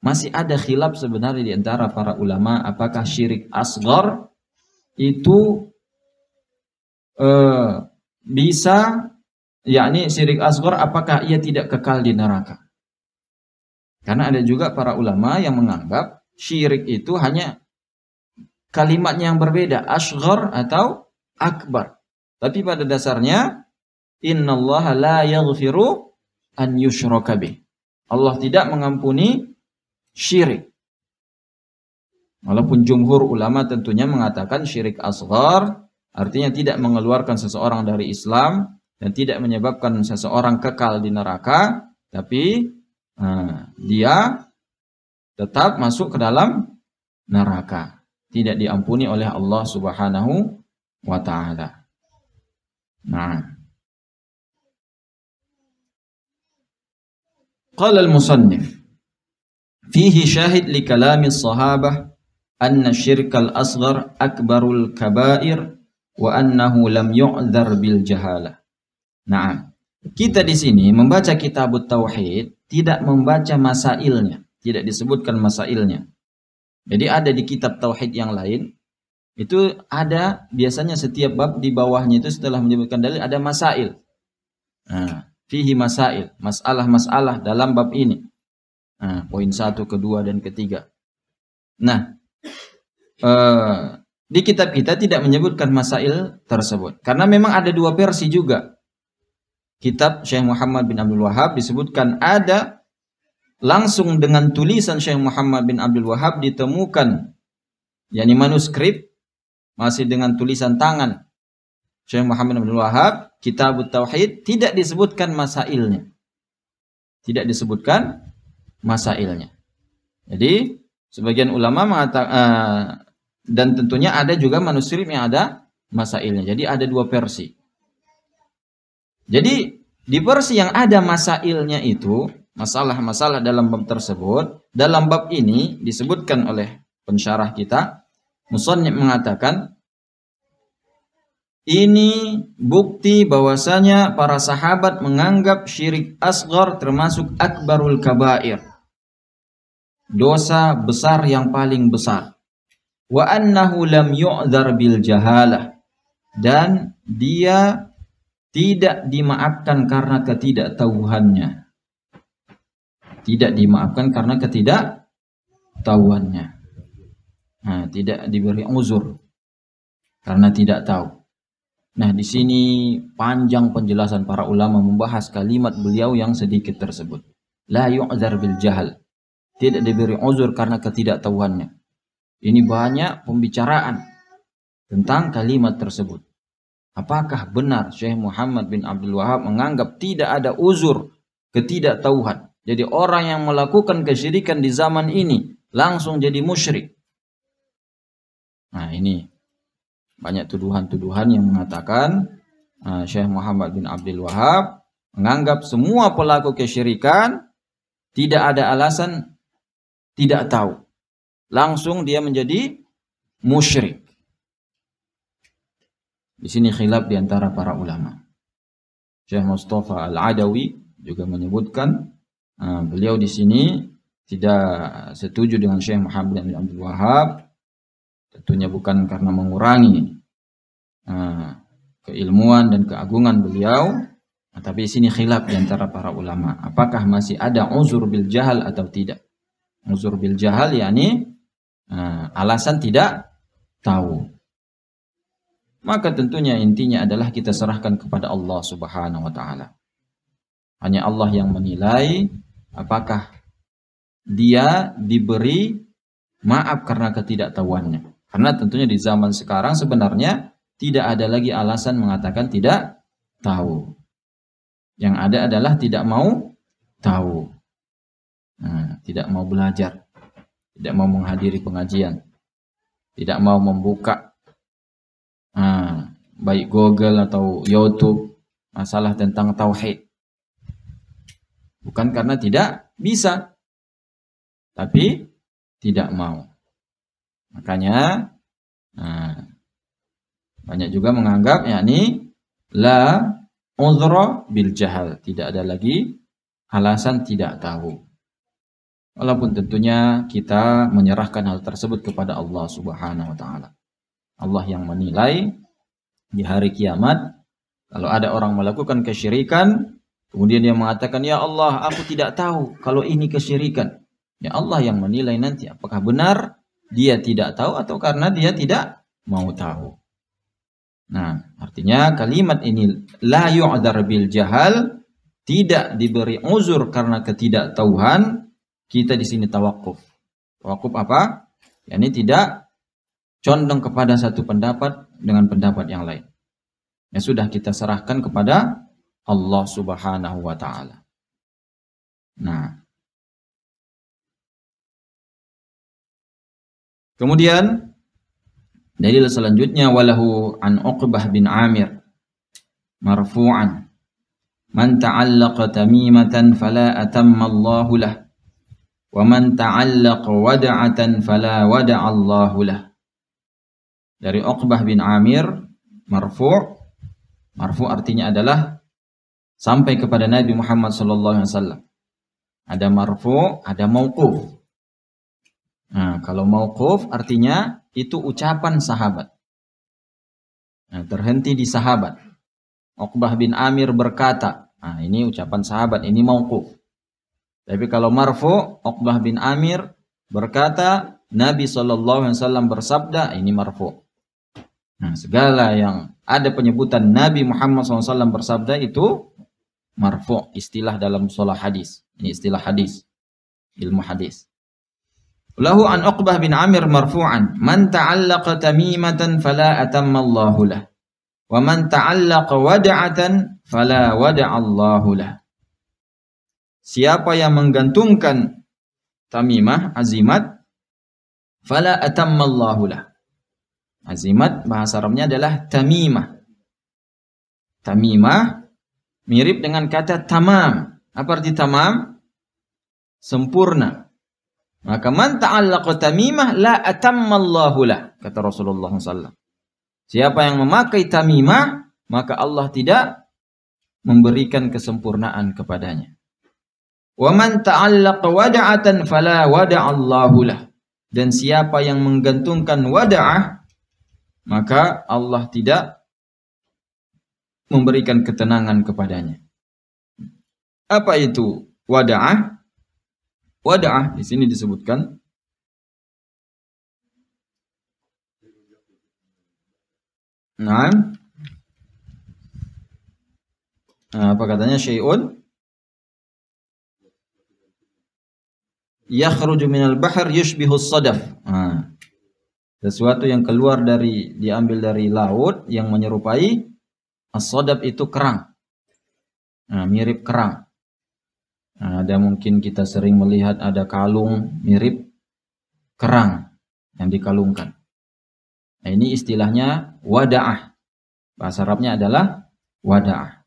masih ada khilaf sebenarnya di antara para ulama apakah syirik asgar itu eh, bisa yakni syirik asgar apakah ia tidak kekal di neraka. Karena ada juga para ulama yang menganggap syirik itu hanya kalimatnya yang berbeda, asgar atau akbar. Tapi pada dasarnya Inna Allah la yaghfiru an yushraka bih. Allah tidak mengampuni syirik. Walaupun jumhur ulama tentunya mengatakan syirik asghar artinya tidak mengeluarkan seseorang dari Islam dan tidak menyebabkan seseorang kekal di neraka, tapi uh, dia tetap masuk ke dalam neraka, tidak diampuni oleh Allah Subhanahu wa taala. Nah, Qala al-musannif fihi لكلام li kalami sahabah anna syirkal asghar akbarul kabair wa annahu lam yu'dzar bil jahalah. kita di sini membaca kitab tauhid tidak membaca masailnya, tidak disebutkan masailnya. Jadi ada di kitab tauhid yang lain itu ada biasanya setiap bab di bawahnya itu setelah menyebutkan dalil ada masail. Nah, fihi masail, masalah-masalah dalam bab ini. Nah, poin satu, kedua, dan ketiga. Nah, eh, di kitab kita tidak menyebutkan masail tersebut. Karena memang ada dua versi juga. Kitab Syekh Muhammad bin Abdul Wahab disebutkan ada langsung dengan tulisan Syekh Muhammad bin Abdul Wahab ditemukan yakni manuskrip masih dengan tulisan tangan Syekh Muhammad bin Wahab, Kitab Tauhid tidak disebutkan masailnya. Tidak disebutkan masailnya. Jadi sebagian ulama mengatakan uh, eh, dan tentunya ada juga manuskrip yang ada masailnya. Jadi ada dua versi. Jadi di versi yang ada masailnya itu, masalah-masalah dalam bab tersebut, dalam bab ini disebutkan oleh pensyarah kita, Musonnya mengatakan ini bukti bahwasanya para sahabat menganggap syirik asgar termasuk akbarul kabair. Dosa besar yang paling besar. Wa annahu lam yu'dzar bil jahalah. Dan dia tidak dimaafkan karena ketidaktahuannya. Tidak dimaafkan karena ketidaktahuannya. Nah, tidak diberi uzur karena tidak tahu. Nah, di sini panjang penjelasan para ulama membahas kalimat beliau yang sedikit tersebut. La yu'zar bil jahal. Tidak diberi uzur karena ketidaktahuannya. Ini banyak pembicaraan tentang kalimat tersebut. Apakah benar Syekh Muhammad bin Abdul Wahab menganggap tidak ada uzur ketidaktahuan? Jadi orang yang melakukan kesyirikan di zaman ini langsung jadi musyrik. Nah, ini banyak tuduhan-tuduhan yang mengatakan uh, Syekh Muhammad bin Abdul Wahab menganggap semua pelaku kesyirikan tidak ada alasan tidak tahu. Langsung dia menjadi musyrik. Di sini khilaf di antara para ulama. Syekh Mustafa Al-Adawi juga menyebutkan uh, beliau di sini tidak setuju dengan Syekh Muhammad bin Abdul Wahab Tentunya bukan karena mengurangi uh, keilmuan dan keagungan beliau, tapi sini khilaf di antara para ulama. Apakah masih ada uzur bil jahal atau tidak? Uzur bil jahal yakni uh, alasan tidak tahu. Maka tentunya intinya adalah kita serahkan kepada Allah Subhanahu wa taala. Hanya Allah yang menilai apakah dia diberi maaf karena ketidaktahuannya karena tentunya di zaman sekarang sebenarnya tidak ada lagi alasan mengatakan tidak tahu. Yang ada adalah tidak mau tahu. Nah, tidak mau belajar, tidak mau menghadiri pengajian, tidak mau membuka nah, baik Google atau YouTube masalah tentang tauhid. Bukan karena tidak bisa, tapi tidak mau. Makanya nah, banyak juga menganggap yakni la uzra bil jahal, tidak ada lagi alasan tidak tahu. Walaupun tentunya kita menyerahkan hal tersebut kepada Allah Subhanahu wa taala. Allah yang menilai di hari kiamat kalau ada orang melakukan kesyirikan kemudian dia mengatakan ya Allah aku tidak tahu kalau ini kesyirikan. Ya Allah yang menilai nanti apakah benar dia tidak tahu atau karena dia tidak mau tahu. Nah, artinya kalimat ini la yu'dzar bil jahal tidak diberi uzur karena ketidaktahuan, kita di sini tawakuf. Tawakuf apa? yani tidak condong kepada satu pendapat dengan pendapat yang lain. Ya sudah kita serahkan kepada Allah Subhanahu wa taala. Nah, Kemudian dalil selanjutnya walahu an Uqbah bin Amir marfu'an man ta'allaqa tamimatan fala atamma Allahu lah wa man ta'allaqa wada'atan fala wada'a Allahu lah dari Uqbah bin Amir marfu' marfu' artinya adalah sampai kepada Nabi Muhammad sallallahu alaihi wasallam ada marfu' ada mauquf Nah, kalau mauquf artinya itu ucapan sahabat. Nah, terhenti di sahabat. Uqbah bin Amir berkata, nah ini ucapan sahabat, ini mauquf. Tapi kalau marfu, Uqbah bin Amir berkata, Nabi saw bersabda, ini marfu. Nah, segala yang ada penyebutan Nabi Muhammad SAW bersabda itu marfu, istilah dalam solah hadis. Ini istilah hadis, ilmu hadis. Lahu an Uqbah bin Amir marfu'an, "Man ta'allaqa tamimatan fala atammallahu lah, wa man ta'allaqa wada'atan fala wada'allahu lah." Siapa yang menggantungkan tamimah azimat fala atammallahu lah. Azimat bahasa Arabnya adalah tamimah. Tamimah mirip dengan kata tamam. Apa arti tamam? Sempurna maka man ta'allaqa tamimah la atammallahu lah kata Rasulullah SAW. Siapa yang memakai tamimah maka Allah tidak memberikan kesempurnaan kepadanya. Wa man ta'allaqa wada'atan fala wada'allahu lah. Dan siapa yang menggantungkan wada'ah maka Allah tidak memberikan ketenangan kepadanya. Apa itu wada'ah? Wada'ah di sini disebutkan Nah, apa katanya syai'un yakhruju minal bahr yushbihu sadaf. Nah, sesuatu yang keluar dari diambil dari laut yang menyerupai as-sadaf itu kerang. Nah, mirip kerang. Ada mungkin kita sering melihat ada kalung mirip kerang yang dikalungkan. Nah, ini istilahnya wada'ah. Bahasa Arabnya adalah wada'ah.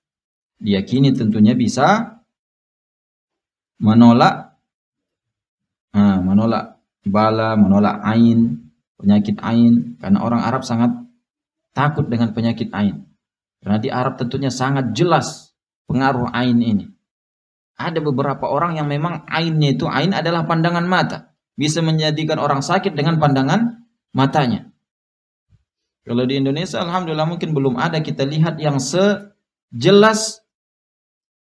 kini tentunya bisa menolak menolak bala, menolak ain, penyakit ain karena orang Arab sangat takut dengan penyakit ain. Karena di Arab tentunya sangat jelas pengaruh ain ini ada beberapa orang yang memang ainnya itu ain adalah pandangan mata bisa menjadikan orang sakit dengan pandangan matanya kalau di Indonesia alhamdulillah mungkin belum ada kita lihat yang sejelas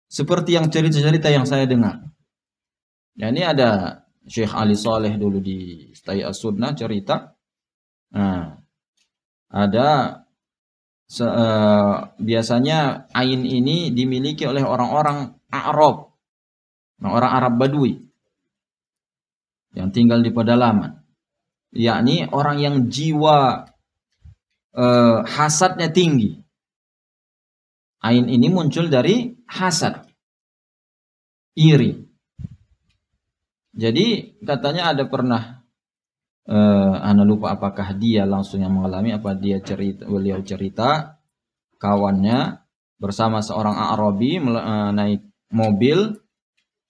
seperti yang cerita-cerita yang saya dengar ya ini ada Syekh Ali Saleh dulu di Stay as cerita nah, ada se, uh, biasanya ain ini dimiliki oleh orang-orang Arab Nah, orang Arab Badui yang tinggal di pedalaman, yakni orang yang jiwa eh, hasadnya tinggi. Ain ini muncul dari hasad, iri. Jadi katanya ada pernah, eh, anda lupa apakah dia langsung yang mengalami, apa dia cerita, beliau cerita, kawannya bersama seorang Arabi eh, naik mobil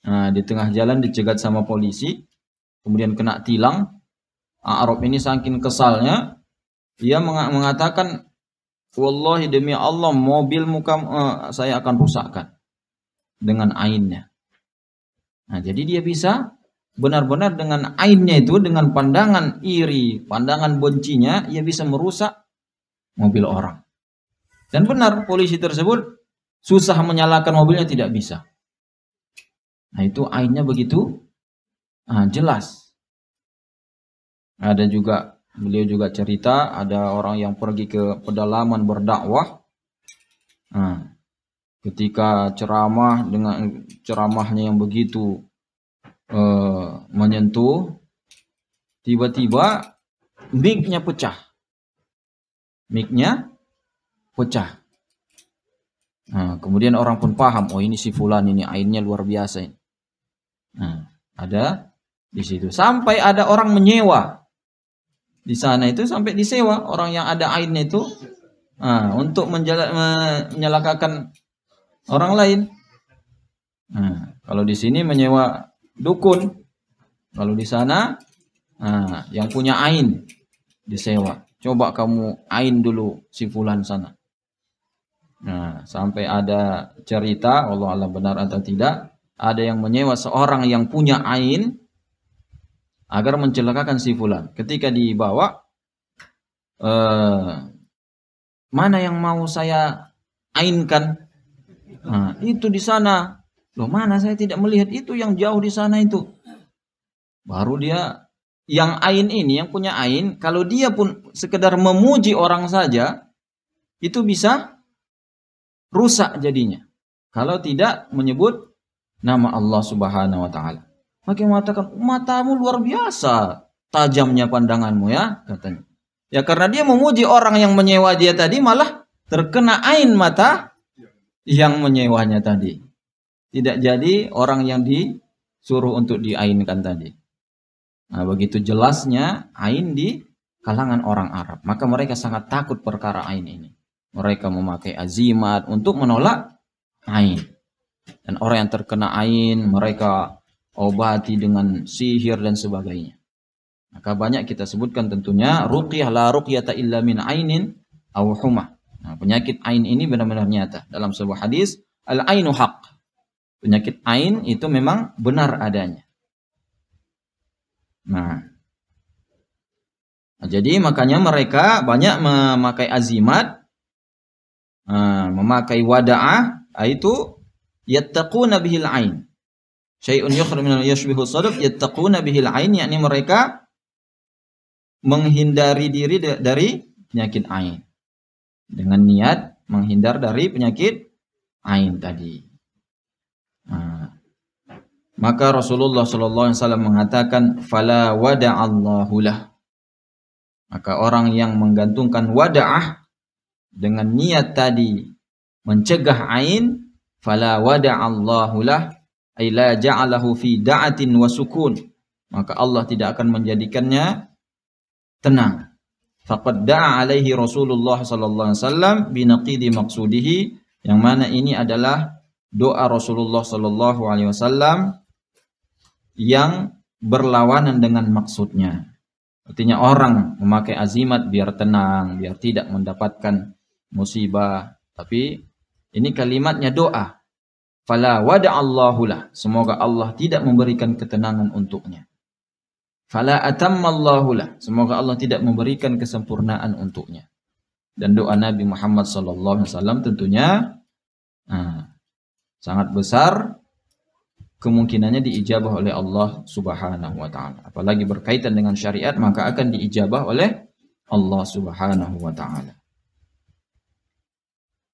Nah, di tengah jalan dicegat sama polisi, kemudian kena tilang. Arab ini saking kesalnya, dia mengatakan, Wallahi demi Allah, mobil muka uh, eh, saya akan rusakkan dengan ainnya. Nah, jadi dia bisa benar-benar dengan ainnya itu, dengan pandangan iri, pandangan bencinya, ia bisa merusak mobil orang. Dan benar, polisi tersebut susah menyalakan mobilnya tidak bisa. Nah itu ainnya begitu nah, jelas. Ada juga beliau juga cerita ada orang yang pergi ke pedalaman berdakwah. Nah, ketika ceramah dengan ceramahnya yang begitu uh, menyentuh, tiba-tiba mic-nya pecah. Mic-nya pecah. Nah, kemudian orang pun paham, oh ini si fulan ini airnya luar biasa ini. Nah, ada di situ. Sampai ada orang menyewa. Di sana itu sampai disewa orang yang ada ainnya itu nah, untuk menjala, menyalakakan orang lain. Nah, kalau di sini menyewa dukun. Kalau di sana nah, yang punya ain disewa. Coba kamu ain dulu si fulan sana. Nah, sampai ada cerita Allah alam benar atau tidak ada yang menyewa seorang yang punya ain agar mencelakakan si fulan. Ketika dibawa eh, mana yang mau saya ainkan? Nah, itu di sana. Loh, mana saya tidak melihat itu yang jauh di sana itu. Baru dia yang ain ini, yang punya ain, kalau dia pun sekedar memuji orang saja, itu bisa rusak jadinya. Kalau tidak menyebut nama Allah Subhanahu wa taala. Maka mengatakan matamu luar biasa tajamnya pandanganmu ya katanya. Ya karena dia memuji orang yang menyewa dia tadi malah terkena ain mata yang menyewanya tadi. Tidak jadi orang yang disuruh untuk diainkan tadi. Nah, begitu jelasnya ain di kalangan orang Arab. Maka mereka sangat takut perkara ain ini. Mereka memakai azimat untuk menolak ain. Dan orang yang terkena ain, mereka obati dengan sihir dan sebagainya. Maka banyak kita sebutkan tentunya ruqyah la ruqyata illa min ainin aw huma. Nah, penyakit ain ini benar-benar nyata. Dalam sebuah hadis, al-ainu haq. Penyakit ain itu memang benar adanya. Nah, nah jadi makanya mereka banyak memakai azimat, nah, memakai wada'ah, itu yattaquna bihil ain. Syai'un yukhru minal yashbihu sadaf yattaquna bihil ain yakni mereka menghindari diri dari penyakit ain. Dengan niat menghindar dari penyakit ain tadi. Nah, maka Rasulullah Shallallahu Alaihi Wasallam mengatakan, "Fala wada Allahulah." Maka orang yang menggantungkan wadaah dengan niat tadi mencegah ain, fala wada'allahu lah ay la ja'alahu fi da'atin wa sukun maka Allah tidak akan menjadikannya tenang faqad da'a alaihi Rasulullah sallallahu alaihi wasallam binaqidi maqsudihi yang mana ini adalah doa Rasulullah sallallahu alaihi wasallam yang berlawanan dengan maksudnya artinya orang memakai azimat biar tenang biar tidak mendapatkan musibah tapi ini kalimatnya doa. Fala lah. Semoga Allah tidak memberikan ketenangan untuknya. Fala lah. Semoga Allah tidak memberikan kesempurnaan untuknya. Dan doa Nabi Muhammad SAW tentunya nah, sangat besar kemungkinannya diijabah oleh Allah Subhanahu wa taala. Apalagi berkaitan dengan syariat maka akan diijabah oleh Allah Subhanahu wa taala.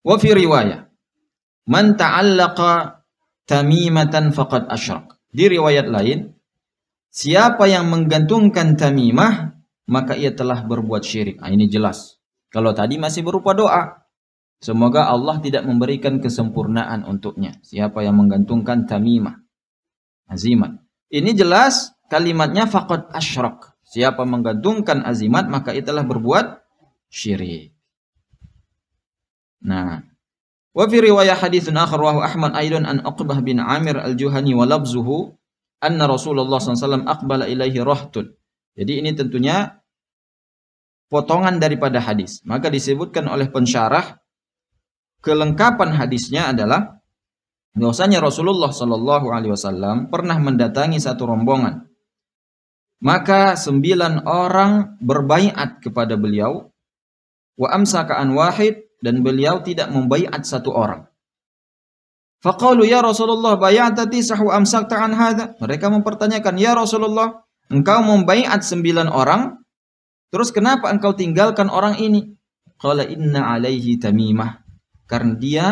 Wa fi riwayah Man ta'allaqa tamimatan faqad asyrak. Di riwayat lain, siapa yang menggantungkan tamimah, maka ia telah berbuat syirik. Nah, ini jelas. Kalau tadi masih berupa doa. Semoga Allah tidak memberikan kesempurnaan untuknya. Siapa yang menggantungkan tamimah. Azimat. Ini jelas kalimatnya faqad asyrak. Siapa menggantungkan azimat, maka ia telah berbuat syirik. Nah, Wa fi riwayah haditsun akhar wa Ahmad aidan an Uqbah bin Amir al-Juhani wa labzuhu anna Rasulullah SAW aqbala ilaihi rahtun. Jadi ini tentunya potongan daripada hadis. Maka disebutkan oleh pensyarah kelengkapan hadisnya adalah bahwasanya Rasulullah Shallallahu alaihi wasallam pernah mendatangi satu rombongan. Maka sembilan orang berbaiat kepada beliau wa amsaka an wahid dan beliau tidak membaiat satu orang. Faqalu ya Rasulullah bayatati sahu amsakta an hadha. Mereka mempertanyakan, "Ya Rasulullah, engkau membaiat sembilan orang, terus kenapa engkau tinggalkan orang ini?" Qala inna alaihi tamimah. Karena dia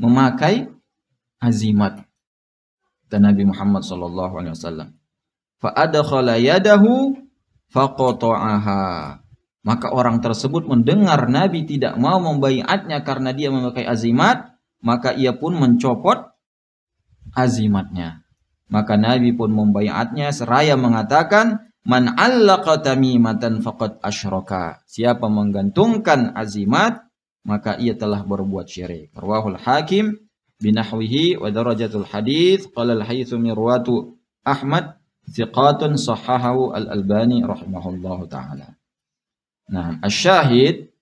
memakai azimat. Dan Nabi Muhammad sallallahu alaihi wasallam. Fa adkhala yadahu faqata'aha maka orang tersebut mendengar Nabi tidak mau membaiatnya karena dia memakai azimat, maka ia pun mencopot azimatnya. Maka Nabi pun membaiatnya seraya mengatakan, Man allaqa tamimatan faqad asyraka. Siapa menggantungkan azimat, maka ia telah berbuat syirik. Rawahul Hakim binahwihi wa darajatul hadith qala al-haythumi ruwatu Ahmad thiqatun sahahahu al-Albani rahimahullahu taala. Nah, asyahid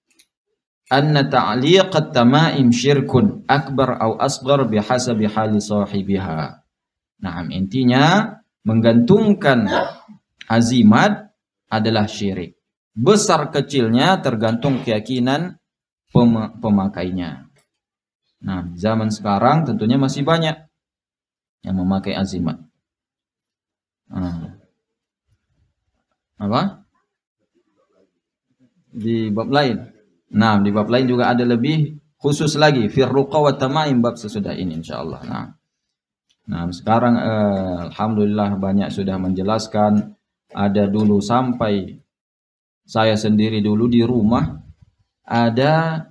anna ta'liq at-tama'im syirkun akbar au asghar bihasabi hali sahibiha. Nah, intinya menggantungkan azimat adalah syirik. Besar kecilnya tergantung keyakinan pem pemakainya. Nah, zaman sekarang tentunya masih banyak yang memakai azimat. Nah. Apa? di bab lain. Nah, di bab lain juga ada lebih khusus lagi firruqa wa tamaim bab sesudah ini insyaallah. Nah. Nah, sekarang eh, alhamdulillah banyak sudah menjelaskan ada dulu sampai saya sendiri dulu di rumah ada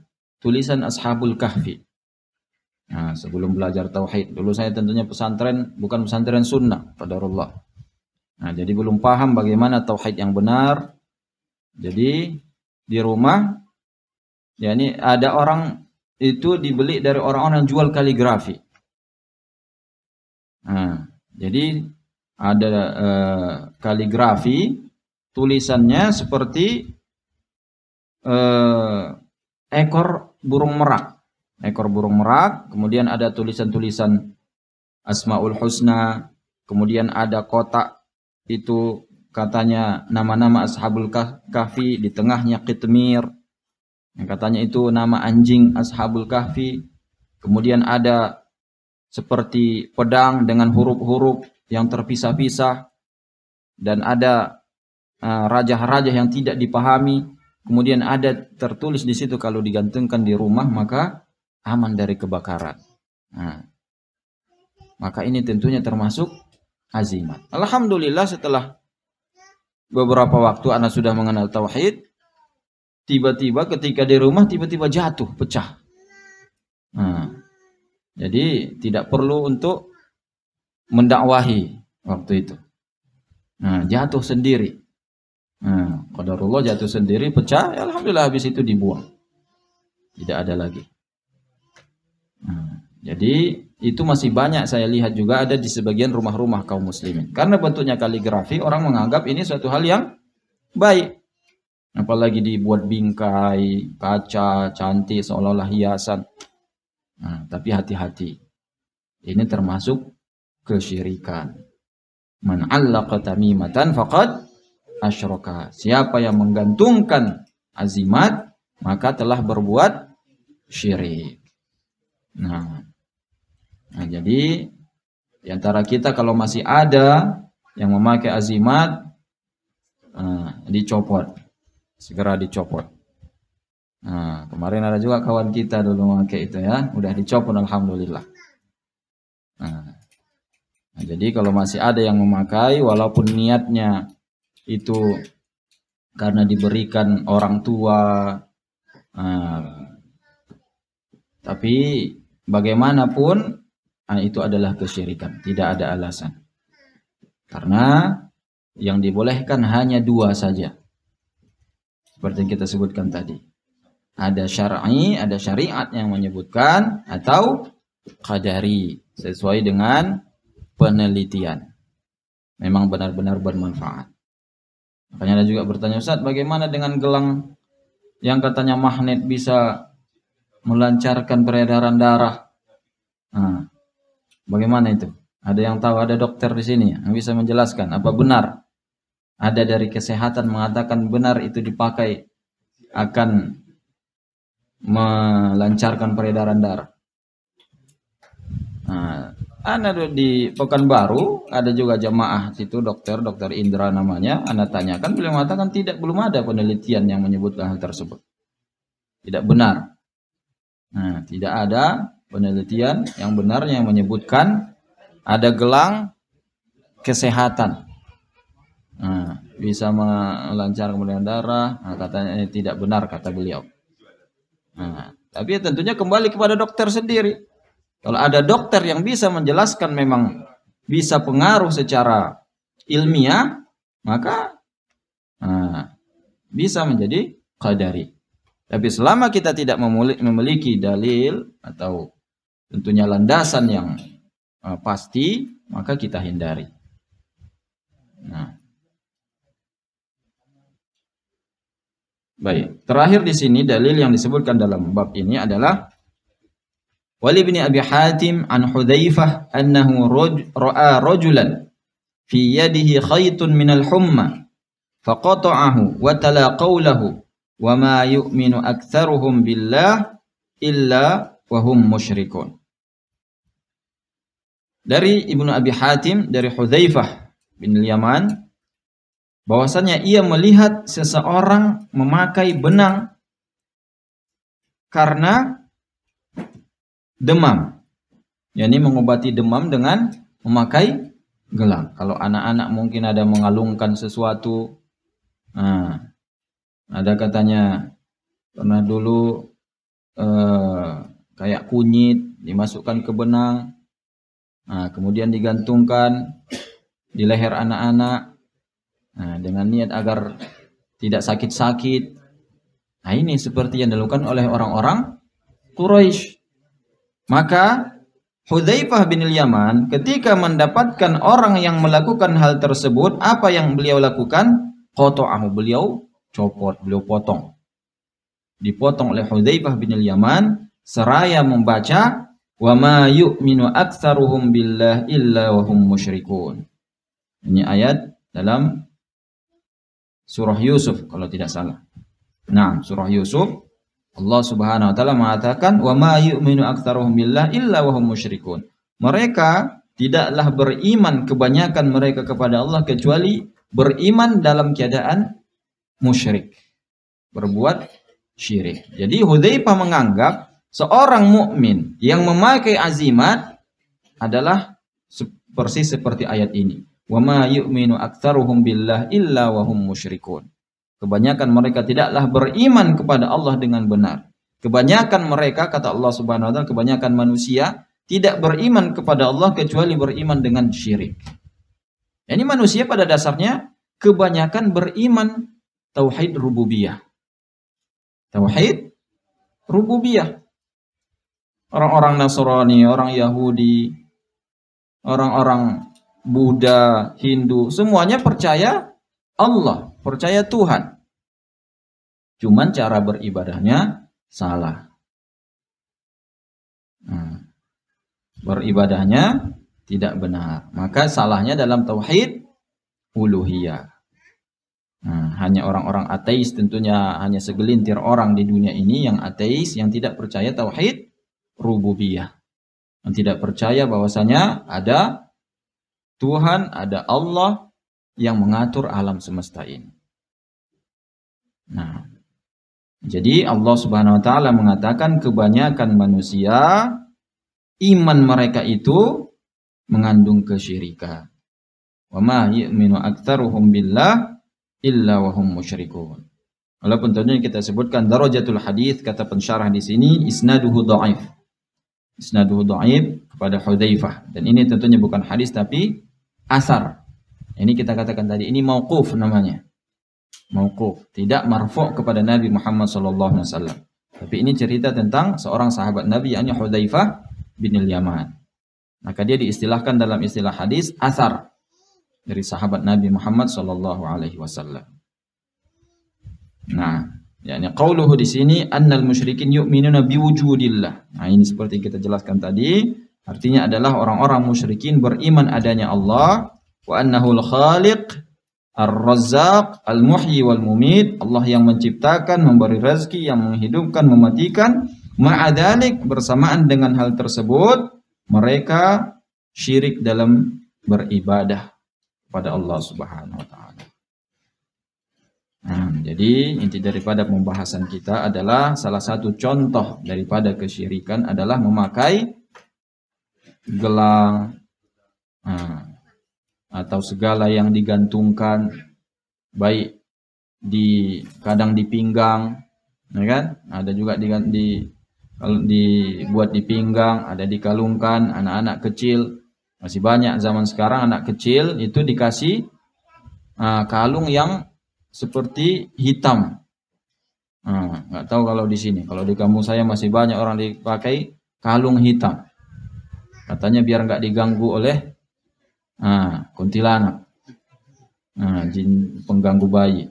tulisan Ashabul Kahfi. Nah, sebelum belajar tauhid, dulu saya tentunya pesantren bukan pesantren sunnah, qadarullah. Nah, jadi belum paham bagaimana tauhid yang benar. Jadi di rumah ya ini ada orang itu dibeli dari orang-orang yang jual kaligrafi. Nah, jadi ada eh, kaligrafi tulisannya seperti eh, ekor burung merak, ekor burung merak, kemudian ada tulisan-tulisan Asmaul Husna, kemudian ada kotak itu katanya nama-nama ashabul kahfi di tengahnya kitmir yang katanya itu nama anjing ashabul kahfi kemudian ada seperti pedang dengan huruf-huruf yang terpisah-pisah dan ada raja-raja uh, yang tidak dipahami kemudian ada tertulis di situ kalau digantungkan di rumah maka aman dari kebakaran nah, maka ini tentunya termasuk azimat alhamdulillah setelah beberapa waktu anak sudah mengenal tauhid, tiba-tiba ketika di rumah tiba-tiba jatuh, pecah. Nah, jadi tidak perlu untuk mendakwahi waktu itu. Nah, jatuh sendiri. Nah, kodarullah jatuh sendiri, pecah, ya alhamdulillah habis itu dibuang. Tidak ada lagi. Jadi itu masih banyak saya lihat juga ada di sebagian rumah-rumah kaum muslimin. Karena bentuknya kaligrafi, orang menganggap ini suatu hal yang baik. Apalagi dibuat bingkai, kaca, cantik, seolah-olah hiasan. Nah, tapi hati-hati. Ini termasuk kesyirikan. Man allaqa tamimatan faqad asyroka. Siapa yang menggantungkan azimat, maka telah berbuat syirik. Nah, Nah, jadi di antara kita kalau masih ada yang memakai azimat nah, dicopot. Segera dicopot. Nah, kemarin ada juga kawan kita dulu memakai itu ya, udah dicopot alhamdulillah. Nah, nah jadi kalau masih ada yang memakai walaupun niatnya itu karena diberikan orang tua nah, tapi bagaimanapun itu adalah kesyirikan, tidak ada alasan. Karena yang dibolehkan hanya dua saja. Seperti yang kita sebutkan tadi. Ada syar'i, ada syariat yang menyebutkan atau qadari sesuai dengan penelitian. Memang benar-benar bermanfaat. Makanya ada juga bertanya, Ustaz, bagaimana dengan gelang yang katanya magnet bisa melancarkan peredaran darah? Nah, Bagaimana itu? Ada yang tahu ada dokter di sini yang bisa menjelaskan apa benar? Ada dari kesehatan mengatakan benar itu dipakai akan melancarkan peredaran darah. Nah, ada di Pekanbaru ada juga jamaah situ dokter dokter Indra namanya. Anda tanyakan beliau mengatakan tidak belum ada penelitian yang menyebutkan hal tersebut. Tidak benar. Nah, tidak ada penelitian yang benar yang menyebutkan ada gelang kesehatan. Nah, bisa melancar kemudian darah. Nah, katanya ini tidak benar kata beliau. Nah, tapi tentunya kembali kepada dokter sendiri. Kalau ada dokter yang bisa menjelaskan memang bisa pengaruh secara ilmiah, maka nah, bisa menjadi kadari Tapi selama kita tidak memiliki dalil atau tentunya landasan yang uh, pasti, maka kita hindari. Nah. Baik, terakhir di sini dalil yang disebutkan dalam bab ini adalah Wali bin Abi Hatim an Hudzaifah annahu ra'a rajulan fi yadihi khaytun al humma faqata'ahu wa tala qawlahu wa ma yu'minu aktsaruhum billah illa wa hum musyrikun dari Ibnu Abi Hatim dari Hudzaifah bin Yaman bahwasanya ia melihat seseorang memakai benang karena demam. yakni mengobati demam dengan memakai gelang. Kalau anak-anak mungkin ada mengalungkan sesuatu. Nah, ada katanya pernah dulu eh, kayak kunyit dimasukkan ke benang Nah, kemudian digantungkan di leher anak-anak nah, dengan niat agar tidak sakit-sakit. Nah, ini seperti yang dilakukan oleh orang-orang Quraisy. Maka Hudzaifah bin Yaman ketika mendapatkan orang yang melakukan hal tersebut, apa yang beliau lakukan? Qata'ahu, beliau copot, beliau potong. Dipotong oleh Hudzaifah bin Yaman seraya membaca Wa ma yu'minu aktsaruhum billah illa wa hum musyrikun. Ini ayat dalam surah Yusuf kalau tidak salah. Nah, surah Yusuf Allah Subhanahu wa taala mengatakan wa ma yu'minu aktsaruhum billah illa wa hum musyrikun. Mereka tidaklah beriman kebanyakan mereka kepada Allah kecuali beriman dalam keadaan musyrik. Berbuat syirik. Jadi Hudzaifah menganggap seorang mukmin yang memakai azimat adalah persis seperti ayat ini. Wa ma yu'minu aktsaruhum billah illa wa hum musyrikun. Kebanyakan mereka tidaklah beriman kepada Allah dengan benar. Kebanyakan mereka kata Allah Subhanahu wa taala kebanyakan manusia tidak beriman kepada Allah kecuali beriman dengan syirik. Ini manusia pada dasarnya kebanyakan beriman tauhid rububiyah. Tauhid rububiyah orang-orang Nasrani, orang Yahudi, orang-orang Buddha, Hindu, semuanya percaya Allah, percaya Tuhan. Cuman cara beribadahnya salah. Hmm. beribadahnya tidak benar. Maka salahnya dalam tauhid uluhiyah. Nah, hanya orang-orang ateis tentunya hanya segelintir orang di dunia ini yang ateis yang tidak percaya tauhid rububiyah. Dan tidak percaya bahwasanya ada Tuhan, ada Allah yang mengatur alam semesta ini. Nah, jadi Allah Subhanahu wa taala mengatakan kebanyakan manusia iman mereka itu mengandung kesyirikan. Wa ma yu'minu aktsaruhum billah illa wa hum musyrikun. Walaupun tentunya kita sebutkan darajatul hadis kata pensyarah di sini isnaduhu dhaif isnaduhu dhaif kepada Hudzaifah dan ini tentunya bukan hadis tapi asar. Ini kita katakan tadi ini mauquf namanya. Mauquf, tidak marfu' kepada Nabi Muhammad sallallahu alaihi wasallam. Tapi ini cerita tentang seorang sahabat Nabi yakni Hudzaifah bin Yaman. Maka dia diistilahkan dalam istilah hadis asar dari sahabat Nabi Muhammad sallallahu alaihi wasallam. Nah, ini qauluhu di sini annal musyrikin yu'minuna biwujudillah. Nah, ini seperti kita jelaskan tadi, artinya adalah orang-orang musyrikin beriman adanya Allah wa annahul khaliq ar-razzaq al-muhyi wal mumit. Allah yang menciptakan, memberi rezeki, yang menghidupkan, mematikan. Ma'adalik bersamaan dengan hal tersebut, mereka syirik dalam beribadah pada Allah Subhanahu wa taala. Nah, jadi inti daripada pembahasan kita adalah salah satu contoh daripada kesyirikan adalah memakai gelang nah, atau segala yang digantungkan baik di kadang di pinggang, ya kan? Ada juga di, di kalau dibuat di pinggang, ada dikalungkan anak-anak kecil. Masih banyak zaman sekarang anak kecil itu dikasih uh, kalung yang seperti hitam. Nah, nggak tahu kalau di sini. Kalau di kampung saya masih banyak orang dipakai kalung hitam. Katanya biar nggak diganggu oleh nah, kuntilanak. Nah, jin pengganggu bayi.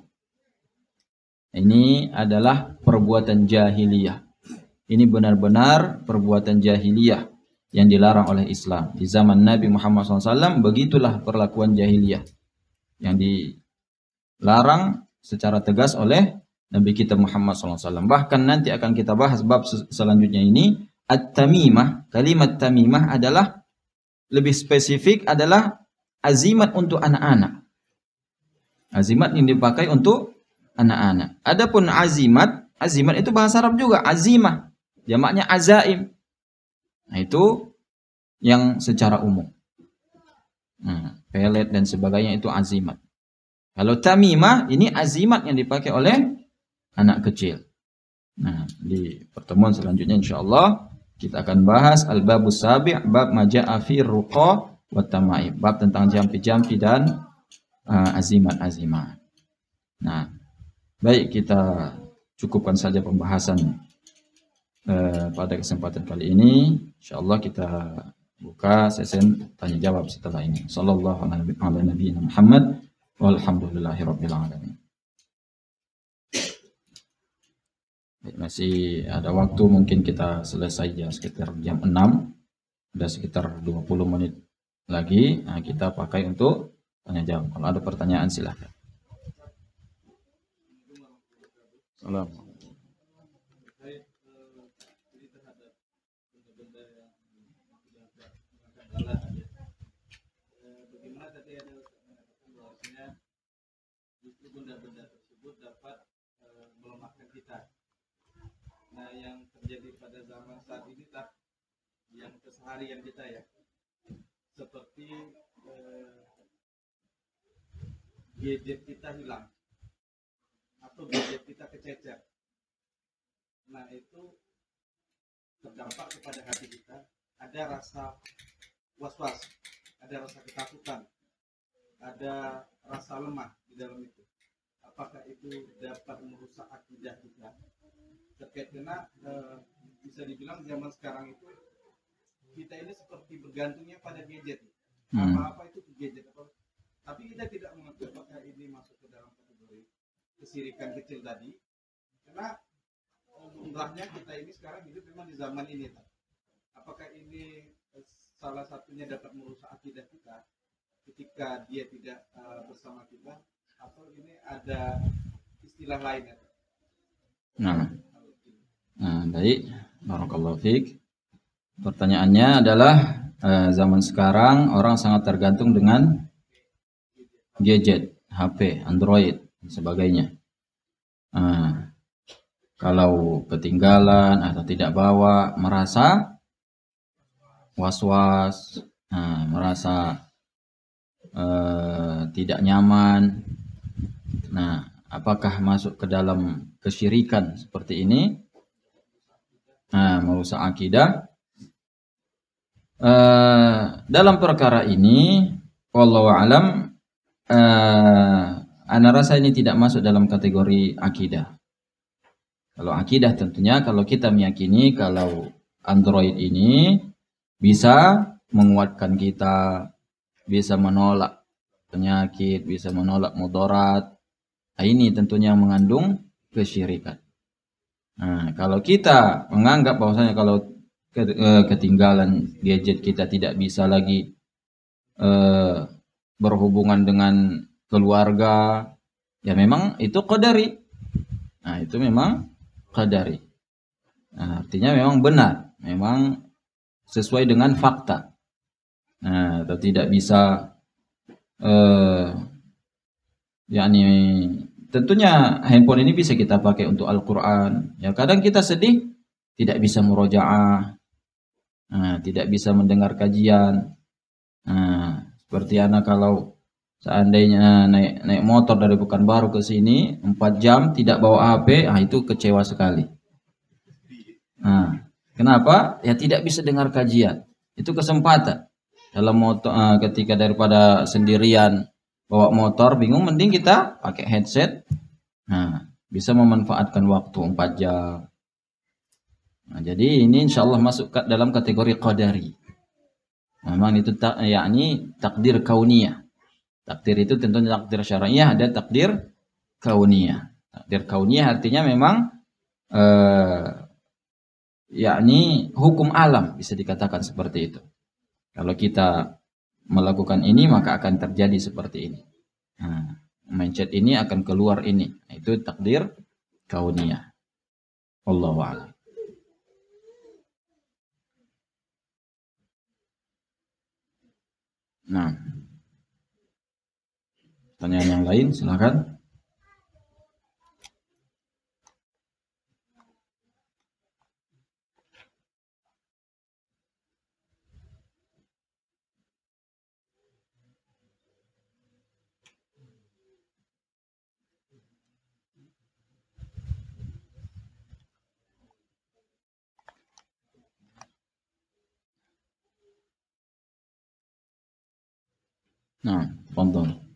Ini adalah perbuatan jahiliyah. Ini benar-benar perbuatan jahiliyah yang dilarang oleh Islam. Di zaman Nabi Muhammad SAW, begitulah perlakuan jahiliyah yang di, dilarang secara tegas oleh Nabi kita Muhammad SAW. Bahkan nanti akan kita bahas bab selanjutnya ini. At-tamimah, kalimat tamimah adalah lebih spesifik adalah azimat untuk anak-anak. Azimat yang dipakai untuk anak-anak. Adapun azimat, azimat itu bahasa Arab juga, azimah. Jamaknya azaim. Nah, itu yang secara umum. Nah, pelet dan sebagainya itu azimat. Kalau tamimah ini azimat yang dipakai oleh anak kecil. Nah, di pertemuan selanjutnya insya Allah kita akan bahas al babu sabi' bab maja'a fi ruqa wa tamaib, bab tentang jampi-jampi dan uh, azimat-azimat. Uh, nah, baik kita cukupkan saja pembahasan uh, pada kesempatan kali ini. Insya Allah kita buka sesen tanya jawab setelah ini. Sallallahu alaihi wasallam Muhammad. Alhamdulillahirrahmanirrahim. Masih ada waktu mungkin kita selesai ya sekitar jam 6 ada sekitar 20 menit lagi nah, kita pakai untuk tanya jawab. Kalau ada pertanyaan silahkan. Assalamualaikum. you. harian kita ya seperti eh, gadget kita hilang atau gadget kita kececer nah itu terdampak kepada hati kita ada rasa was-was ada rasa ketakutan ada rasa lemah di dalam itu apakah itu dapat merusak akidah kita terkait dengan eh, bisa dibilang zaman sekarang itu kita ini seperti bergantungnya pada gadget. Hmm. Apa-apa itu gadget. Apa, tapi kita tidak mengerti apakah ini masuk ke dalam kategori kesirikan kecil tadi. Karena eh, jumlahnya kita ini sekarang hidup memang di zaman ini. Apakah ini eh, salah satunya dapat merusak akidah kita ketika dia tidak eh, bersama kita atau ini ada istilah lain? Ya? Nah, nah, baik. Barakallahu fiik. Pertanyaannya adalah eh, zaman sekarang orang sangat tergantung dengan gadget, HP, Android, dan sebagainya. Eh, kalau ketinggalan atau tidak bawa, merasa was-was, eh, merasa eh, tidak nyaman. Nah, apakah masuk ke dalam kesyirikan seperti ini? Nah, merusak akidah Uh, dalam perkara ini, wallahu alam, uh, ana rasa ini tidak masuk dalam kategori akidah. Kalau akidah tentunya kalau kita meyakini kalau Android ini bisa menguatkan kita, bisa menolak penyakit, bisa menolak mudarat. Nah, ini tentunya mengandung kesyirikan. Nah, kalau kita menganggap bahwasanya kalau Eh, ketinggalan gadget kita tidak bisa lagi uh, berhubungan dengan keluarga ya memang itu qadari nah itu memang qadari nah, artinya memang benar memang sesuai dengan fakta nah atau tidak bisa eh, yakni tentunya handphone ini bisa kita pakai untuk Al-Quran ya kadang kita sedih tidak bisa murojaah nah, tidak bisa mendengar kajian. Nah, seperti anak kalau seandainya naik naik motor dari Pekanbaru ke sini 4 jam tidak bawa HP, ah itu kecewa sekali. Nah, kenapa? Ya tidak bisa dengar kajian. Itu kesempatan dalam motor uh, ah, ketika daripada sendirian bawa motor bingung mending kita pakai headset nah bisa memanfaatkan waktu 4 jam Nah, jadi ini insya Allah hmm. masuk ke dalam kategori qadari. Memang itu tak, yakni takdir kauniyah. Takdir itu tentunya takdir syar'iyah ada takdir kauniyah. Takdir kauniyah artinya memang eh, yakni hukum alam bisa dikatakan seperti itu. Kalau kita melakukan ini maka akan terjadi seperti ini. Nah, mindset ini akan keluar ini. Itu takdir kauniyah. Allahu a'lam. Nah, pertanyaan yang lain silahkan. نعم nah, تفضل hmm.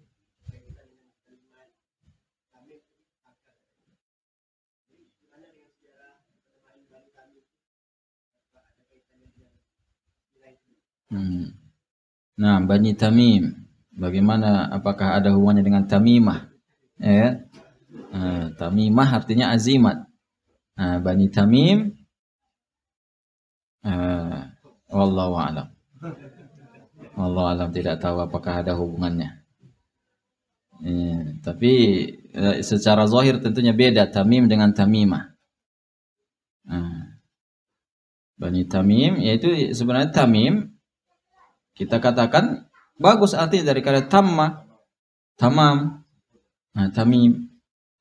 Nah, Bani Tamim, bagaimana apakah ada hubungannya dengan Tamimah? Ya. Eh, tamimah artinya azimat. Nah, Bani Tamim eh, wallahu Allah alam tidak tahu apakah ada hubungannya. Eh, tapi eh, secara zahir tentunya beda tamim dengan tamimah. Nah, Bani Tamim yaitu sebenarnya tamim kita katakan bagus arti dari kata tamma, tamam, nah, tamim.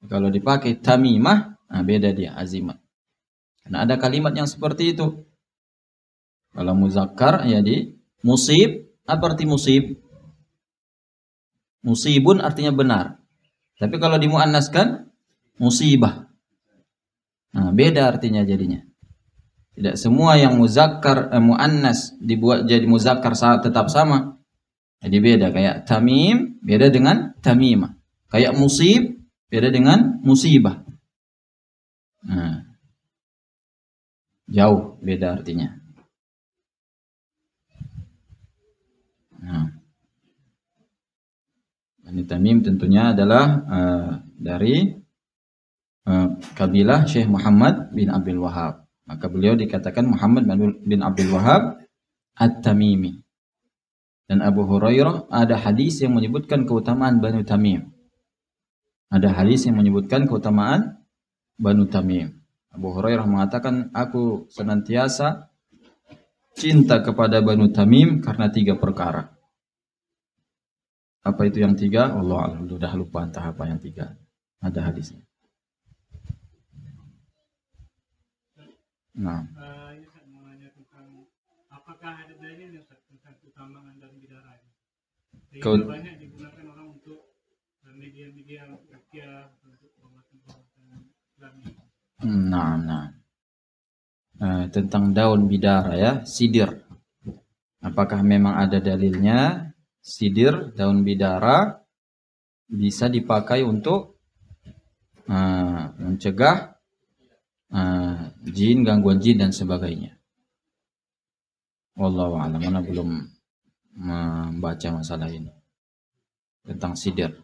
Kalau dipakai tamimah, nah beda dia azimat. Nah ada kalimat yang seperti itu. Kalau muzakkar jadi ya musib apa arti musib? Musibun artinya benar. Tapi kalau dimuannaskan musibah. Nah, beda artinya jadinya. Tidak semua yang muzakkar eh, muannas dibuat jadi muzakkar saat tetap sama. Jadi beda kayak tamim beda dengan tamimah. Kayak musib beda dengan musibah. Nah, jauh beda artinya. Nah. Bani Tamim tentunya adalah uh, dari uh, kabilah Syekh Muhammad bin Abdul Wahab. Maka beliau dikatakan Muhammad bin Abdul Wahab At-Tamimi. Dan Abu Hurairah ada hadis yang menyebutkan keutamaan Bani Tamim. Ada hadis yang menyebutkan keutamaan Bani Tamim. Abu Hurairah mengatakan, aku senantiasa cinta kepada Bani Tamim karena tiga perkara. Apa itu yang tiga? Allah sudah lupa entah apa yang tiga. Ada hadisnya. Nah. Nah, nah. Eh, tentang daun bidara ya, sidir. Apakah memang ada dalilnya? sidir, daun bidara bisa dipakai untuk uh, mencegah uh, jin, gangguan jin dan sebagainya. Wallahu a'lam. Mana belum membaca masalah ini tentang sidir.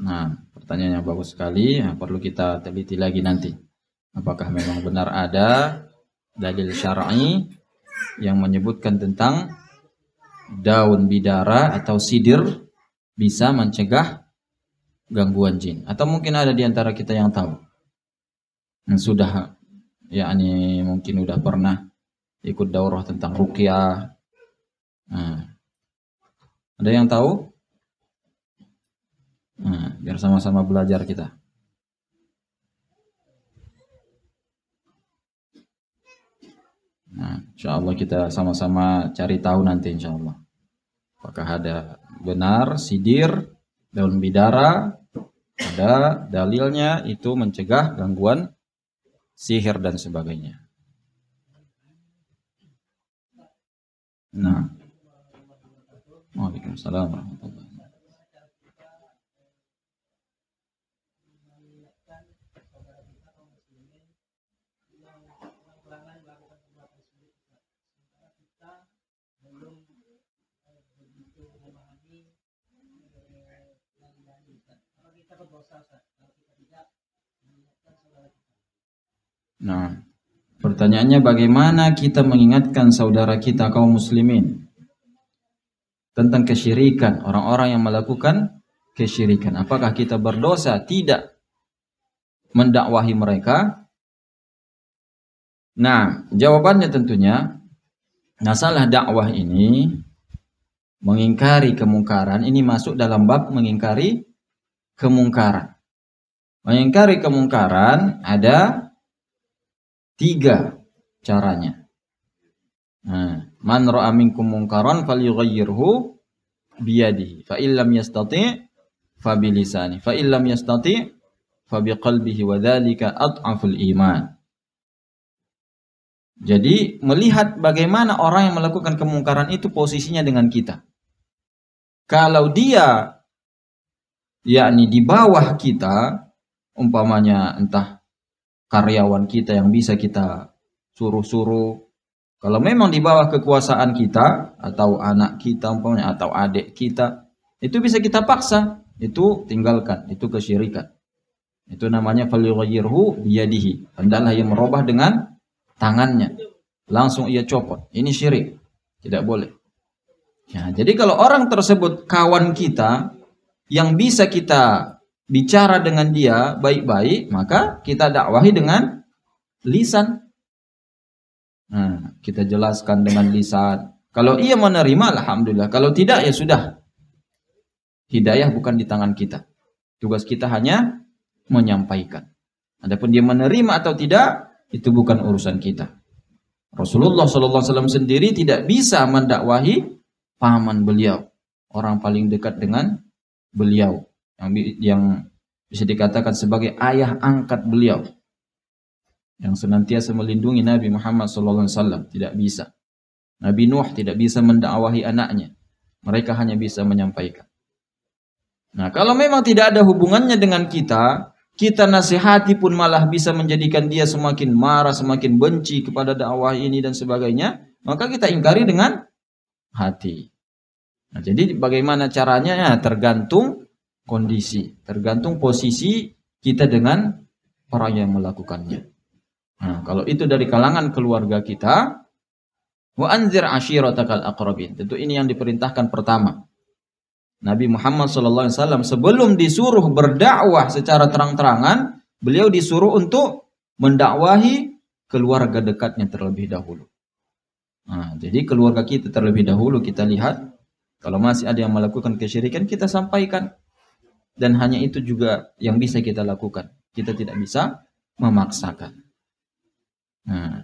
Nah, pertanyaan yang bagus sekali, nah, perlu kita teliti lagi nanti. Apakah memang benar ada dalil syar'i yang menyebutkan tentang daun bidara atau sidir bisa mencegah gangguan jin. Atau mungkin ada di antara kita yang tahu. Yang sudah, ya mungkin sudah pernah ikut daurah tentang ruqyah Nah, ada yang tahu? Nah, biar sama-sama belajar kita. Nah, insya Allah kita sama-sama cari tahu nanti insya Allah. Apakah ada benar sidir, daun bidara, ada dalilnya itu mencegah gangguan sihir dan sebagainya. Nah. Waalaikumsalam warahmatullahi Nah, pertanyaannya bagaimana kita mengingatkan saudara kita kaum muslimin tentang kesyirikan, orang-orang yang melakukan kesyirikan. Apakah kita berdosa? Tidak. Mendakwahi mereka? Nah, jawabannya tentunya masalah dakwah ini mengingkari kemungkaran ini masuk dalam bab mengingkari kemungkaran. Mengingkari kemungkaran ada Tiga caranya. Nah, man ra'a minkum mungkaran falyughayyirhu biyadihi. Fa illam yastati' fa bilisani. Fa illam yastati' fa biqalbihi wa dzalika ad'aful iman. Jadi melihat bagaimana orang yang melakukan kemungkaran itu posisinya dengan kita. Kalau dia yakni di bawah kita umpamanya entah karyawan kita yang bisa kita suruh-suruh. Kalau memang di bawah kekuasaan kita atau anak kita umpamanya atau adik kita, itu bisa kita paksa, itu tinggalkan, itu kesyirikan. Itu namanya falyughayyirhu biyadihi. Hendaklah ia merubah dengan tangannya. Langsung ia copot. Ini syirik. Tidak boleh. Ya, jadi kalau orang tersebut kawan kita yang bisa kita bicara dengan dia baik-baik, maka kita dakwahi dengan lisan. Nah, kita jelaskan dengan lisan. Kalau ia menerima, alhamdulillah. Kalau tidak, ya sudah. Hidayah bukan di tangan kita. Tugas kita hanya menyampaikan. Adapun dia menerima atau tidak, itu bukan urusan kita. Rasulullah SAW sendiri tidak bisa mendakwahi paman beliau, orang paling dekat dengan beliau yang yang bisa dikatakan sebagai ayah angkat beliau yang senantiasa melindungi Nabi Muhammad SAW tidak bisa. Nabi Nuh tidak bisa mendakwahi anaknya. Mereka hanya bisa menyampaikan. Nah, kalau memang tidak ada hubungannya dengan kita, kita nasihati pun malah bisa menjadikan dia semakin marah, semakin benci kepada dakwah ini dan sebagainya, maka kita ingkari dengan hati. Nah, jadi bagaimana caranya? Ya, tergantung kondisi, tergantung posisi kita dengan orang yang melakukannya. Nah, kalau itu dari kalangan keluarga kita, wa anzir ashiratakal akrobin. Tentu ini yang diperintahkan pertama. Nabi Muhammad SAW sebelum disuruh berdakwah secara terang-terangan, beliau disuruh untuk mendakwahi keluarga dekatnya terlebih dahulu. Nah, jadi keluarga kita terlebih dahulu kita lihat kalau masih ada yang melakukan kesyirikan kita sampaikan dan hanya itu juga yang bisa kita lakukan. Kita tidak bisa memaksakan. Nah,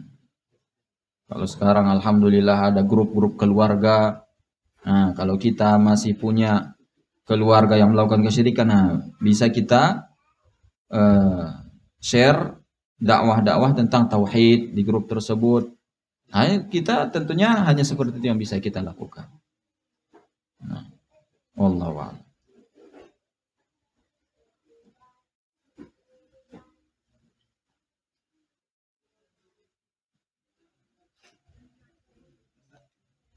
kalau sekarang alhamdulillah ada grup-grup keluarga. Nah, kalau kita masih punya keluarga yang melakukan kesyirikan, nah, bisa kita uh, share dakwah-dakwah tentang tauhid di grup tersebut. Nah, kita tentunya hanya seperti itu yang bisa kita lakukan. Nah, Wallahualam.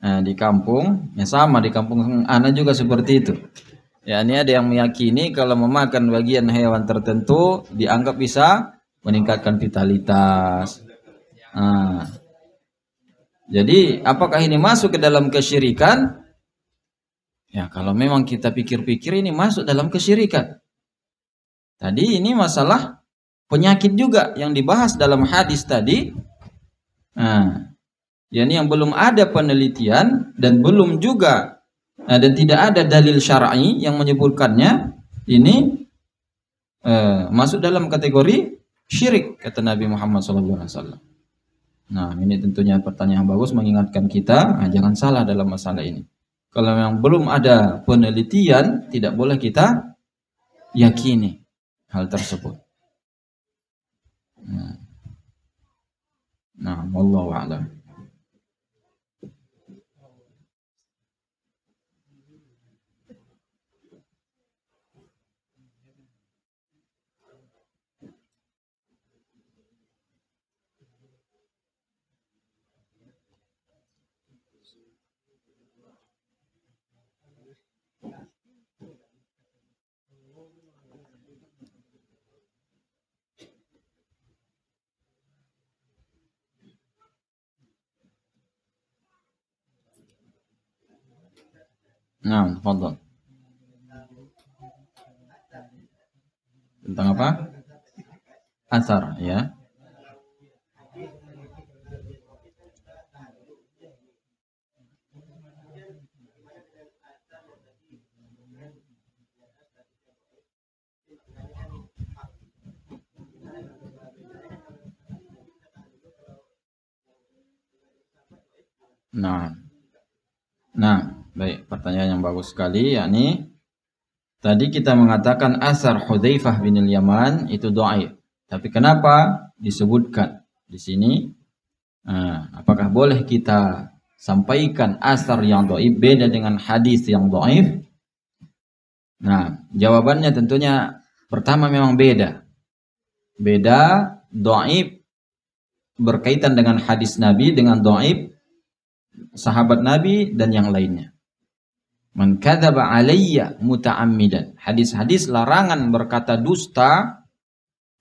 Nah, di kampung, yang sama di kampung Ana juga seperti itu. Ya, ini ada yang meyakini kalau memakan bagian hewan tertentu dianggap bisa meningkatkan vitalitas. Nah, jadi apakah ini masuk ke dalam kesyirikan? Ya, kalau memang kita pikir-pikir ini masuk dalam kesyirikan. Tadi ini masalah penyakit juga yang dibahas dalam hadis tadi. Nah, yakni yang belum ada penelitian dan belum juga nah, dan tidak ada dalil syar'i yang menyebutkannya ini eh, masuk dalam kategori syirik kata Nabi Muhammad SAW. Nah ini tentunya pertanyaan bagus mengingatkan kita nah, jangan salah dalam masalah ini. Kalau yang belum ada penelitian tidak boleh kita yakini hal tersebut. Nah, nah wallahu a'lam. Nah, تفضل tentang apa? Asar ya. Nah. Nah. Baik, pertanyaan yang bagus sekali yakni tadi kita mengatakan asar Hudzaifah bin Yaman itu doaib Tapi kenapa disebutkan di sini? Nah, apakah boleh kita sampaikan asar yang dhaif beda dengan hadis yang dhaif? Nah, jawabannya tentunya pertama memang beda. Beda dhaif berkaitan dengan hadis Nabi dengan dhaif sahabat Nabi dan yang lainnya. Man kadzaba alayya muta'ammidan. Hadis-hadis larangan berkata dusta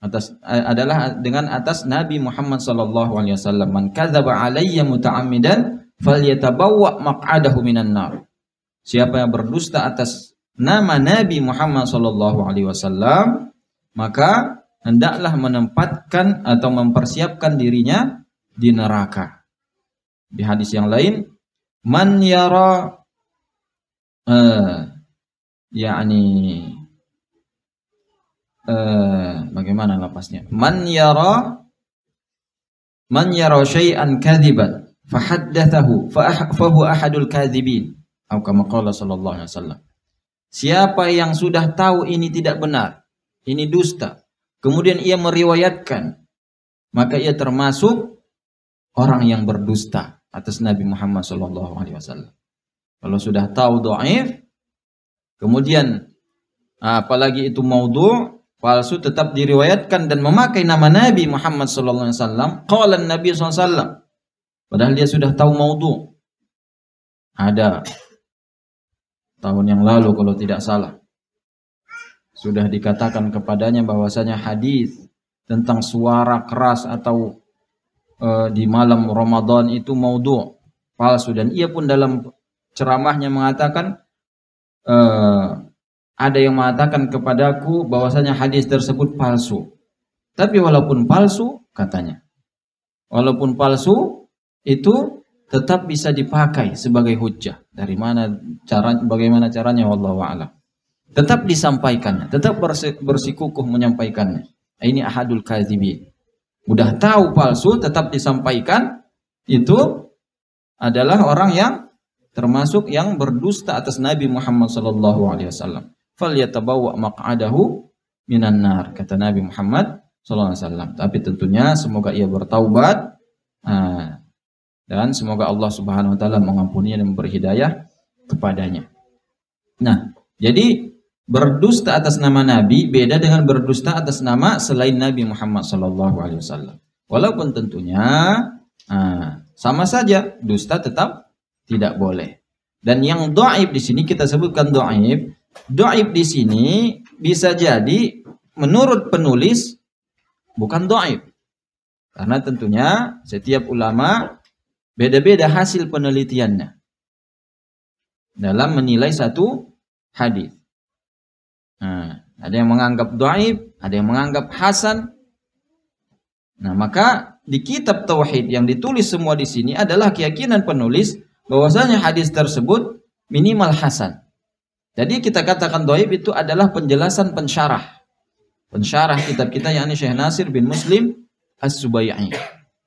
atas eh, adalah dengan atas Nabi Muhammad sallallahu alaihi wasallam. Man kadzaba alayya muta'ammidan falyatabawwa maq'adahu minan nar. Siapa yang berdusta atas nama Nabi Muhammad sallallahu alaihi wasallam, maka hendaklah menempatkan atau mempersiapkan dirinya di neraka. Di hadis yang lain, man yara uh, yakni uh, bagaimana lapasnya man yara man yara syai'an kadiban fahaddathahu fahu ah, ahadul kadibin atau kama qala sallallahu alaihi wasallam siapa yang sudah tahu ini tidak benar ini dusta kemudian ia meriwayatkan maka ia termasuk orang yang berdusta atas Nabi Muhammad sallallahu alaihi wasallam kalau sudah tahu do'if, kemudian ah, apalagi itu maudhu, palsu tetap diriwayatkan dan memakai nama Nabi Muhammad SAW. alaihi Nabi SAW. Padahal dia sudah tahu maudhu. Ada tahun yang lalu kalau tidak salah. Sudah dikatakan kepadanya bahwasanya hadis tentang suara keras atau uh, di malam Ramadan itu maudhu, palsu dan ia pun dalam ceramahnya mengatakan uh, ada yang mengatakan kepadaku bahwasanya hadis tersebut palsu. Tapi walaupun palsu katanya. Walaupun palsu itu tetap bisa dipakai sebagai hujah. Dari mana cara bagaimana caranya wallahu a'lam. Tetap disampaikannya, tetap bersikukuh menyampaikannya. Ini ahadul kadzibin. Udah tahu palsu tetap disampaikan itu adalah orang yang termasuk yang berdusta atas Nabi Muhammad sallallahu alaihi wasallam. Falyatabawa maq'adahu minan nar kata Nabi Muhammad sallallahu alaihi wasallam. Tapi tentunya semoga ia bertaubat ah, dan semoga Allah Subhanahu wa taala mengampuninya dan memberi hidayah kepadanya. Nah, jadi berdusta atas nama Nabi beda dengan berdusta atas nama selain Nabi Muhammad sallallahu alaihi wasallam. Walaupun tentunya ah, sama saja dusta tetap tidak boleh. Dan yang doaib di sini kita sebutkan doaib. Doaib di sini bisa jadi menurut penulis bukan doaib. Karena tentunya setiap ulama beda-beda hasil penelitiannya dalam menilai satu hadis. Nah, ada yang menganggap doaib, ada yang menganggap hasan. Nah, maka di kitab tauhid yang ditulis semua di sini adalah keyakinan penulis bahwasanya hadis tersebut minimal hasan. Jadi kita katakan doib itu adalah penjelasan pensyarah. Pensyarah kitab kita yakni Syekh Nasir bin Muslim As-Subayyai.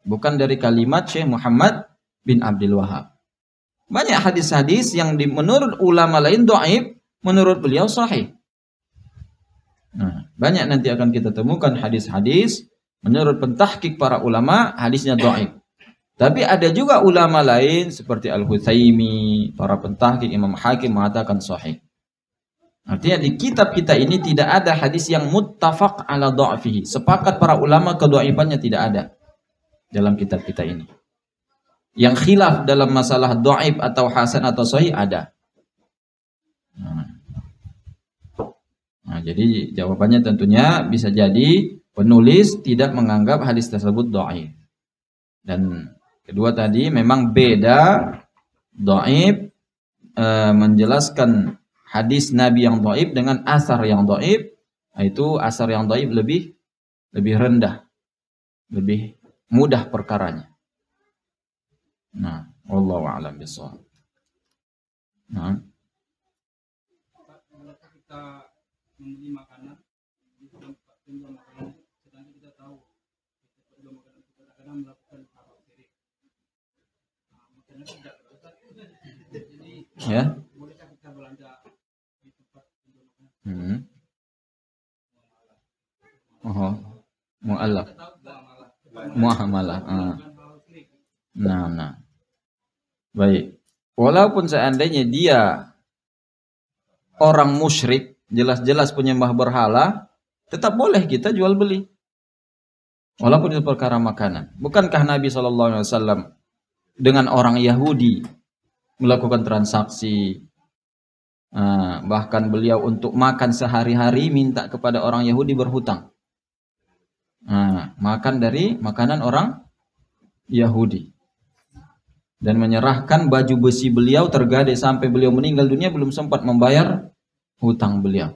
Bukan dari kalimat Syekh Muhammad bin Abdul Wahab. Banyak hadis-hadis yang di, menurut ulama lain doib, menurut beliau sahih. Nah, banyak nanti akan kita temukan hadis-hadis menurut pentahkik para ulama hadisnya doib. Tapi ada juga ulama lain seperti Al-Huthaimi, para pentahkik Imam Hakim mengatakan sahih. Artinya di kitab kita ini tidak ada hadis yang muttafaq ala do'afihi. Sepakat para ulama kedua kedoifannya tidak ada dalam kitab kita ini. Yang khilaf dalam masalah do'ib atau hasan atau sahih ada. Nah. jadi jawabannya tentunya bisa jadi penulis tidak menganggap hadis tersebut do'ib. Dan Kedua tadi memang beda doib e, menjelaskan hadis Nabi yang doib dengan asar yang doib. Itu asar yang doib lebih lebih rendah, lebih mudah perkaranya. Nah, Allah a'lam bishawab. Nah. ya hmm. oh mualaf muamalah ah. nah nah baik walaupun seandainya dia orang musyrik jelas-jelas penyembah berhala tetap boleh kita jual beli walaupun itu perkara makanan bukankah Nabi saw dengan orang Yahudi melakukan transaksi. Eh, bahkan beliau untuk makan sehari-hari minta kepada orang Yahudi berhutang. Eh, makan dari makanan orang Yahudi. Dan menyerahkan baju besi beliau tergadai sampai beliau meninggal dunia belum sempat membayar hutang beliau.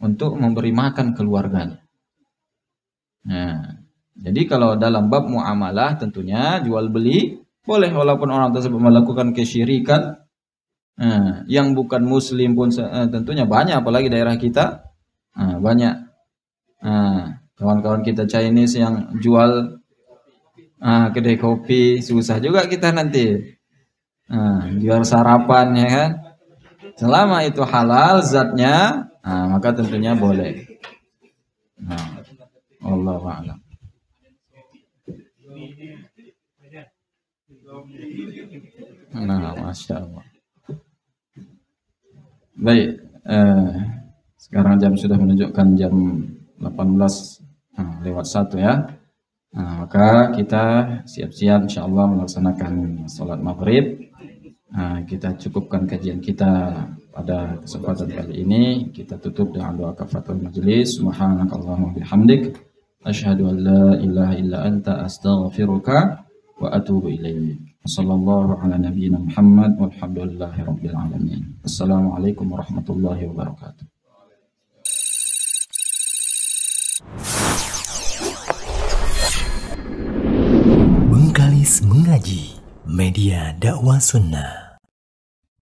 Untuk memberi makan keluarganya. Nah, jadi kalau dalam bab muamalah tentunya jual beli boleh walaupun orang tersebut melakukan kesyirikan eh, yang bukan muslim pun eh, tentunya banyak apalagi daerah kita eh, banyak nah, kawan-kawan eh, kita Chinese yang jual eh, kedai kopi susah juga kita nanti eh, jual sarapan ya kan selama itu halal zatnya eh, maka tentunya boleh nah, Allah a'lam Nah, masya Allah. Baik, eh, sekarang jam sudah menunjukkan jam 18 nah, lewat satu ya. Nah, maka kita siap-siap insya Allah melaksanakan sholat maghrib. Nah, kita cukupkan kajian kita pada kesempatan kali ini. Kita tutup dengan doa kafatul majelis. Subhanakallahumma bihamdik. Ashhadu an la ilaha illa anta astaghfiruka wa atubu ilaih. Sallallahu ala nabiyyina Muhammad walhamdulillahi rabbil alamin. Assalamualaikum warahmatullahi wabarakatuh. Bengkalis Mengaji Media dakwah Sunnah